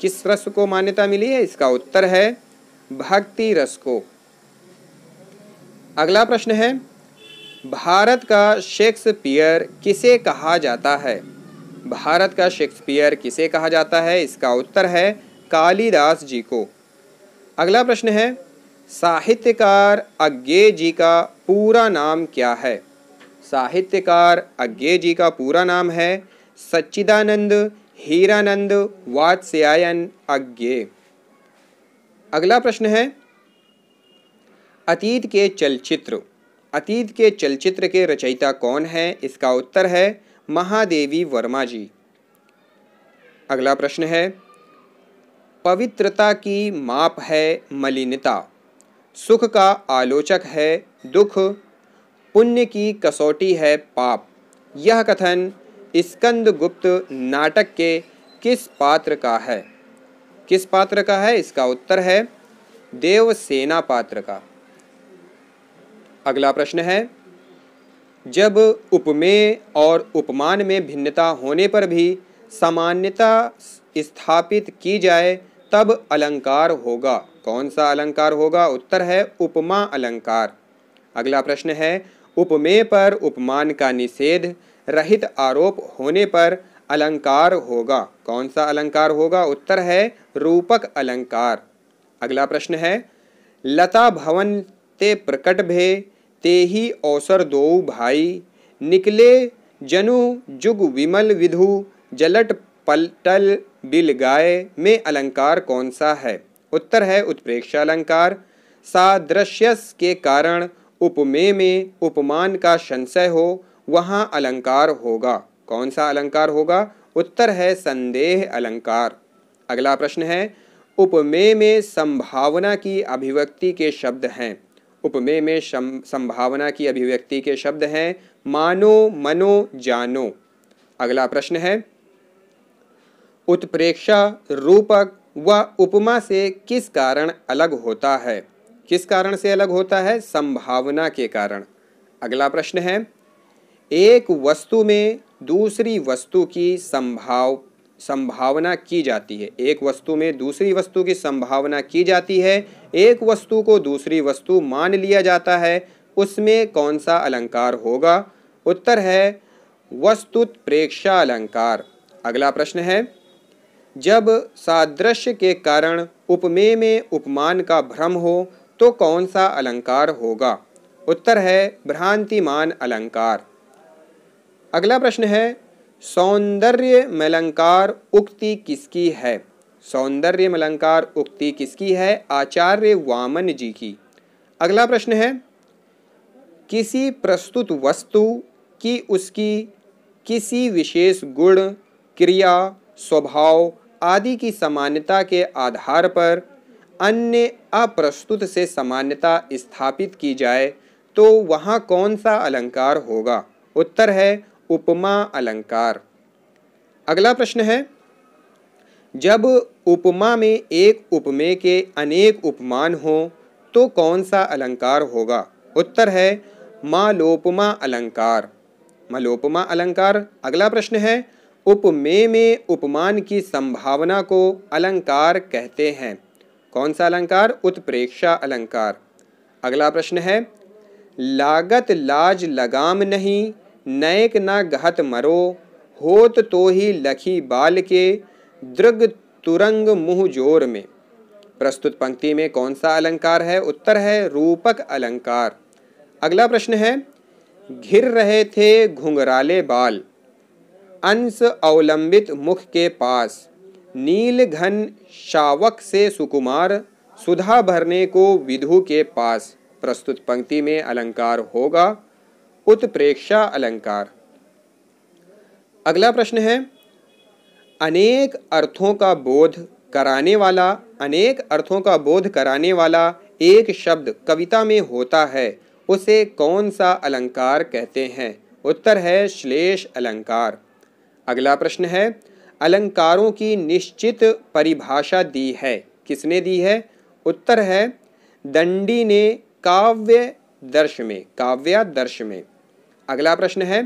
किस रस को मान्यता मिली है इसका उत्तर है भक्ति रस को अगला प्रश्न है भारत का शेक्सपियर किसे कहा जाता है भारत का शेक्सपियर किसे कहा जाता है इसका उत्तर है कालिदास जी को अगला प्रश्न है साहित्यकार अज्ञे जी का पूरा नाम क्या है साहित्यकार अज्ञे जी का पूरा नाम है सच्चिदानंद हीरानंद वात्स्यायन अज्ञे अगला प्रश्न है अतीत के चलचित्र अतीत के चलचित्र के रचयिता कौन है इसका उत्तर है महादेवी वर्मा जी अगला प्रश्न है पवित्रता की माप है मलिनता सुख का आलोचक है दुख पुण्य की कसौटी है पाप यह कथन स्कंद गुप्त नाटक के किस पात्र का है किस पात्र का है इसका उत्तर है देवसेना पात्र का अगला प्रश्न है जब उपमेय और उपमान में भिन्नता होने पर भी सामान्यता स्थापित की जाए तब अलंकार होगा कौन सा अलंकार होगा उत्तर है उपमा अलंकार अगला प्रश्न है उपमेय पर उपमान का निषेध रहित आरोप होने पर अलंकार होगा कौन सा अलंकार होगा उत्तर है रूपक अलंकार अगला प्रश्न है लता भवन ते प्रकट भे ते ही अवसर दो भाई निकले जनु जुग विमल विधु जलट पलटल बिल गाय में अलंकार कौन सा है उत्तर है उत्प्रेक्षालंकार सादृश्यस के कारण उपमेय में उपमान का संशय हो वहाँ अलंकार होगा कौन सा अलंकार होगा उत्तर है संदेह अलंकार अगला प्रश्न है उपमेय में संभावना की अभिव्यक्ति के शब्द हैं उपमेय में संभावना की अभिव्यक्ति के शब्द हैं मानो मनो जानो अगला प्रश्न है उत्प्रेक्षा रूपक वह उपमा से किस कारण अलग होता है किस कारण से अलग होता है संभावना के कारण अगला प्रश्न है एक वस्तु में दूसरी वस्तु की संभाव संभावना की जाती है एक वस्तु में दूसरी वस्तु की संभावना की जाती है एक वस्तु को दूसरी वस्तु मान लिया जाता है उसमें कौन सा अलंकार होगा उत्तर है वस्तुत प्रेक्षा अलंकार अगला प्रश्न है जब सादृश्य के कारण उपमेय में उपमान का भ्रम हो तो कौन सा अलंकार होगा उत्तर है भ्रांतिमान अलंकार अगला प्रश्न है सौंदर्य मलंकार उक्ति किसकी है सौंदर्य मलंकार उक्ति किसकी है आचार्य वामन जी की अगला प्रश्न है किसी प्रस्तुत वस्तु की उसकी किसी विशेष गुण क्रिया स्वभाव आदि की समानता के आधार पर अन्य अप्रस्तुत से समानता स्थापित की जाए तो वहाँ कौन सा अलंकार होगा उत्तर है उपमा अलंकार अगला प्रश्न है जब उपमा में एक उपमे के अनेक उपमान हो तो कौन सा अलंकार होगा उत्तर है मालोपमा अलंकार मालोपमा अलंकार अगला प्रश्न है उपमेय में उपमान की संभावना को अलंकार कहते हैं कौन सा अलंकार उत्प्रेक्षा अलंकार अगला प्रश्न है लागत लाज लगाम नहीं नयक ना गहत मरो होत तो ही लखी बाल के दृग तुरंग मुह जोर में प्रस्तुत पंक्ति में कौन सा अलंकार है उत्तर है रूपक अलंकार अगला प्रश्न है घिर रहे थे घुंघराले बाल अंश अवलंबित मुख के पास नील घन शावक से सुकुमार सुधा भरने को विधु के पास प्रस्तुत पंक्ति में अलंकार होगा उत्प्रेक्षा अलंकार अगला प्रश्न है अनेक अर्थों का बोध कराने वाला अनेक अर्थों का बोध कराने वाला एक शब्द कविता में होता है उसे कौन सा अलंकार कहते हैं उत्तर है श्लेष अलंकार अगला प्रश्न है अलंकारों की निश्चित परिभाषा दी है किसने दी है उत्तर है दंडी ने काव्य दर्श में काव्यादर्श में अगला प्रश्न है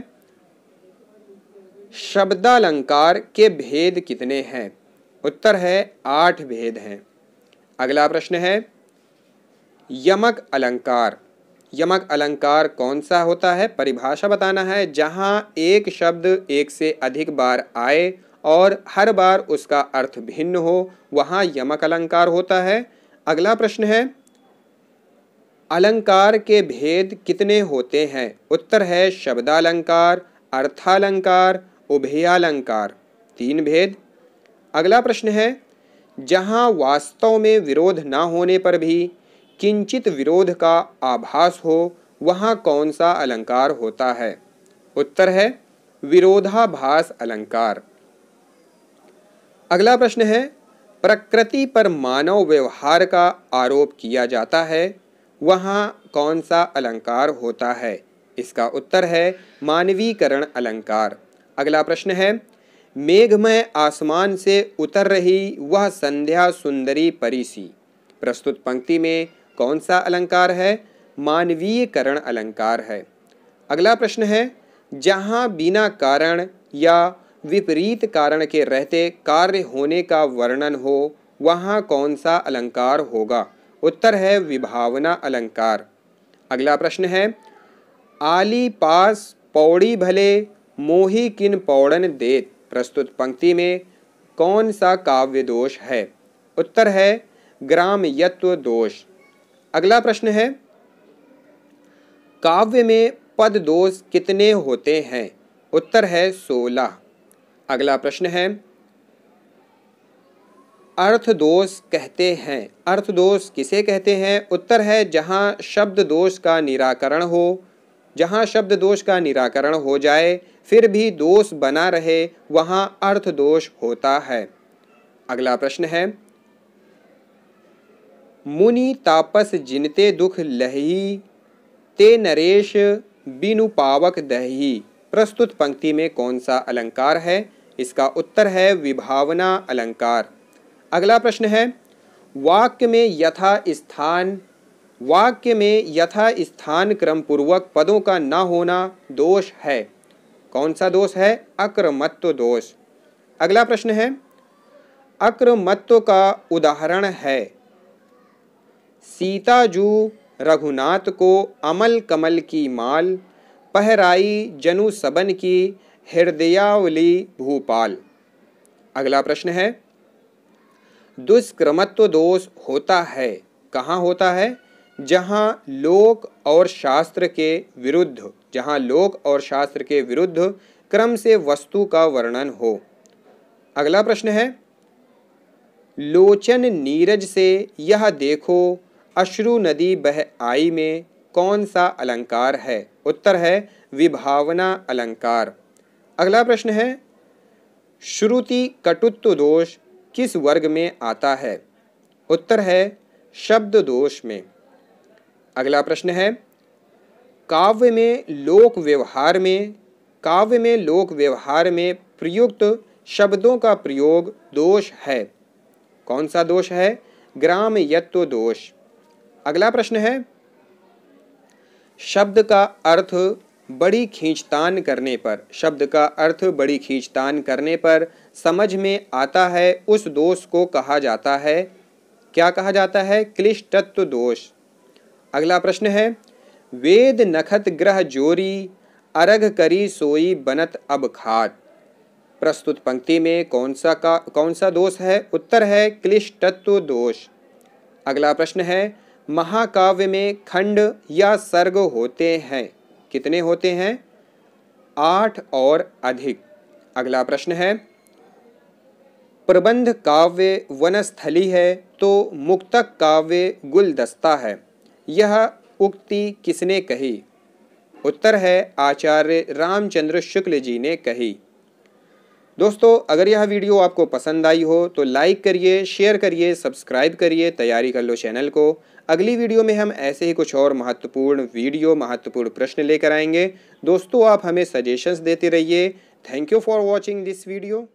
शब्दालंकार के भेद कितने हैं उत्तर है आठ भेद हैं अगला प्रश्न है यमक अलंकार यमक अलंकार कौन सा होता है परिभाषा बताना है जहाँ एक शब्द एक से अधिक बार आए और हर बार उसका अर्थ भिन्न हो वहाँ यमक अलंकार होता है अगला प्रश्न है अलंकार के भेद कितने होते हैं उत्तर है शब्दालंकार अर्थालंकार उभयालंकार तीन भेद अगला प्रश्न है जहाँ वास्तव में विरोध ना होने पर भी किंचित विरोध का आभास हो वहाँ कौन सा अलंकार होता है उत्तर है विरोधाभास अलंकार अगला प्रश्न है प्रकृति पर मानव व्यवहार का आरोप किया जाता है वहाँ कौन सा अलंकार होता है इसका उत्तर है मानवीकरण अलंकार अगला प्रश्न है मेघमय आसमान से उतर रही वह संध्या सुंदरी परी सी प्रस्तुत पंक्ति में कौन सा अलंकार है मानवीयकरण अलंकार है अगला प्रश्न है जहाँ बिना कारण या विपरीत कारण के रहते कार्य होने का वर्णन हो वहाँ कौन सा अलंकार होगा उत्तर है विभावना अलंकार अगला प्रश्न है आली पास पौड़ी भले मोही किन पौड़न देत प्रस्तुत पंक्ति में कौन सा काव्य दोष है उत्तर है ग्राम यत्व दोष अगला प्रश्न है काव्य में पद दोष कितने होते हैं उत्तर है सोलह अगला प्रश्न है अर्थ दोष कहते हैं अर्थ दोष किसे कहते हैं उत्तर है जहाँ शब्द दोष का निराकरण हो जहाँ शब्द दोष का निराकरण हो जाए फिर भी दोष बना रहे वहाँ अर्थ दोष होता है अगला प्रश्न है मुनि तापस जिनते दुख लही ते नरेश बिनु पावक दही प्रस्तुत पंक्ति में कौन सा अलंकार है इसका उत्तर है विभावना अलंकार अगला प्रश्न है वाक्य में यथा स्थान वाक्य में यथा स्थान क्रम पूर्वक पदों का ना होना दोष है कौन सा दोष है अक्रमत्व दोष अगला प्रश्न है अक्रमत्व का उदाहरण है सीताजू रघुनाथ को अमल कमल की माल पहराई जनु सबन की हृदयावली भूपाल अगला प्रश्न है दुष्क्रमत्व दोष होता है कहाँ होता है जहाँ लोक और शास्त्र के विरुद्ध जहाँ लोक और शास्त्र के विरुद्ध क्रम से वस्तु का वर्णन हो अगला प्रश्न है लोचन नीरज से यह देखो अश्रु नदी बह आई में कौन सा अलंकार है उत्तर है विभावना अलंकार अगला प्रश्न है श्रुति कटुत्व दोष किस वर्ग में आता है उत्तर है शब्द दोष में अगला प्रश्न है काव्य में लोक व्यवहार में काव्य में लोक व्यवहार में प्रयुक्त शब्दों का प्रयोग दोष है कौन सा दोष है ग्राम यत्व दोष अगला प्रश्न है शब्द का अर्थ बड़ी खींचतान करने पर शब्द का अर्थ बड़ी खींचतान करने पर समझ में आता है उस दोष को कहा जाता है क्या कहा जाता है क्लिष्टत्व दोष अगला प्रश्न है वेद नखत ग्रह जोरी अर्घ करी सोई बनत अब खात प्रस्तुत पंक्ति में कौन सा का कौन सा दोष है उत्तर है क्लिष्टत्व दोष अगला प्रश्न है महाकाव्य में खंड या सर्ग होते हैं कितने होते हैं आठ और अधिक अगला प्रश्न है प्रबंध काव्य वनस्थली है तो मुक्तक काव्य गुलदस्ता है यह उक्ति किसने कही उत्तर है आचार्य रामचंद्र शुक्ल जी ने कही दोस्तों अगर यह वीडियो आपको पसंद आई हो तो लाइक करिए शेयर करिए सब्सक्राइब करिए तैयारी कर लो चैनल को अगली वीडियो में हम ऐसे ही कुछ और महत्वपूर्ण वीडियो महत्वपूर्ण प्रश्न लेकर आएंगे दोस्तों आप हमें सजेशंस देते रहिए thank you for watching this video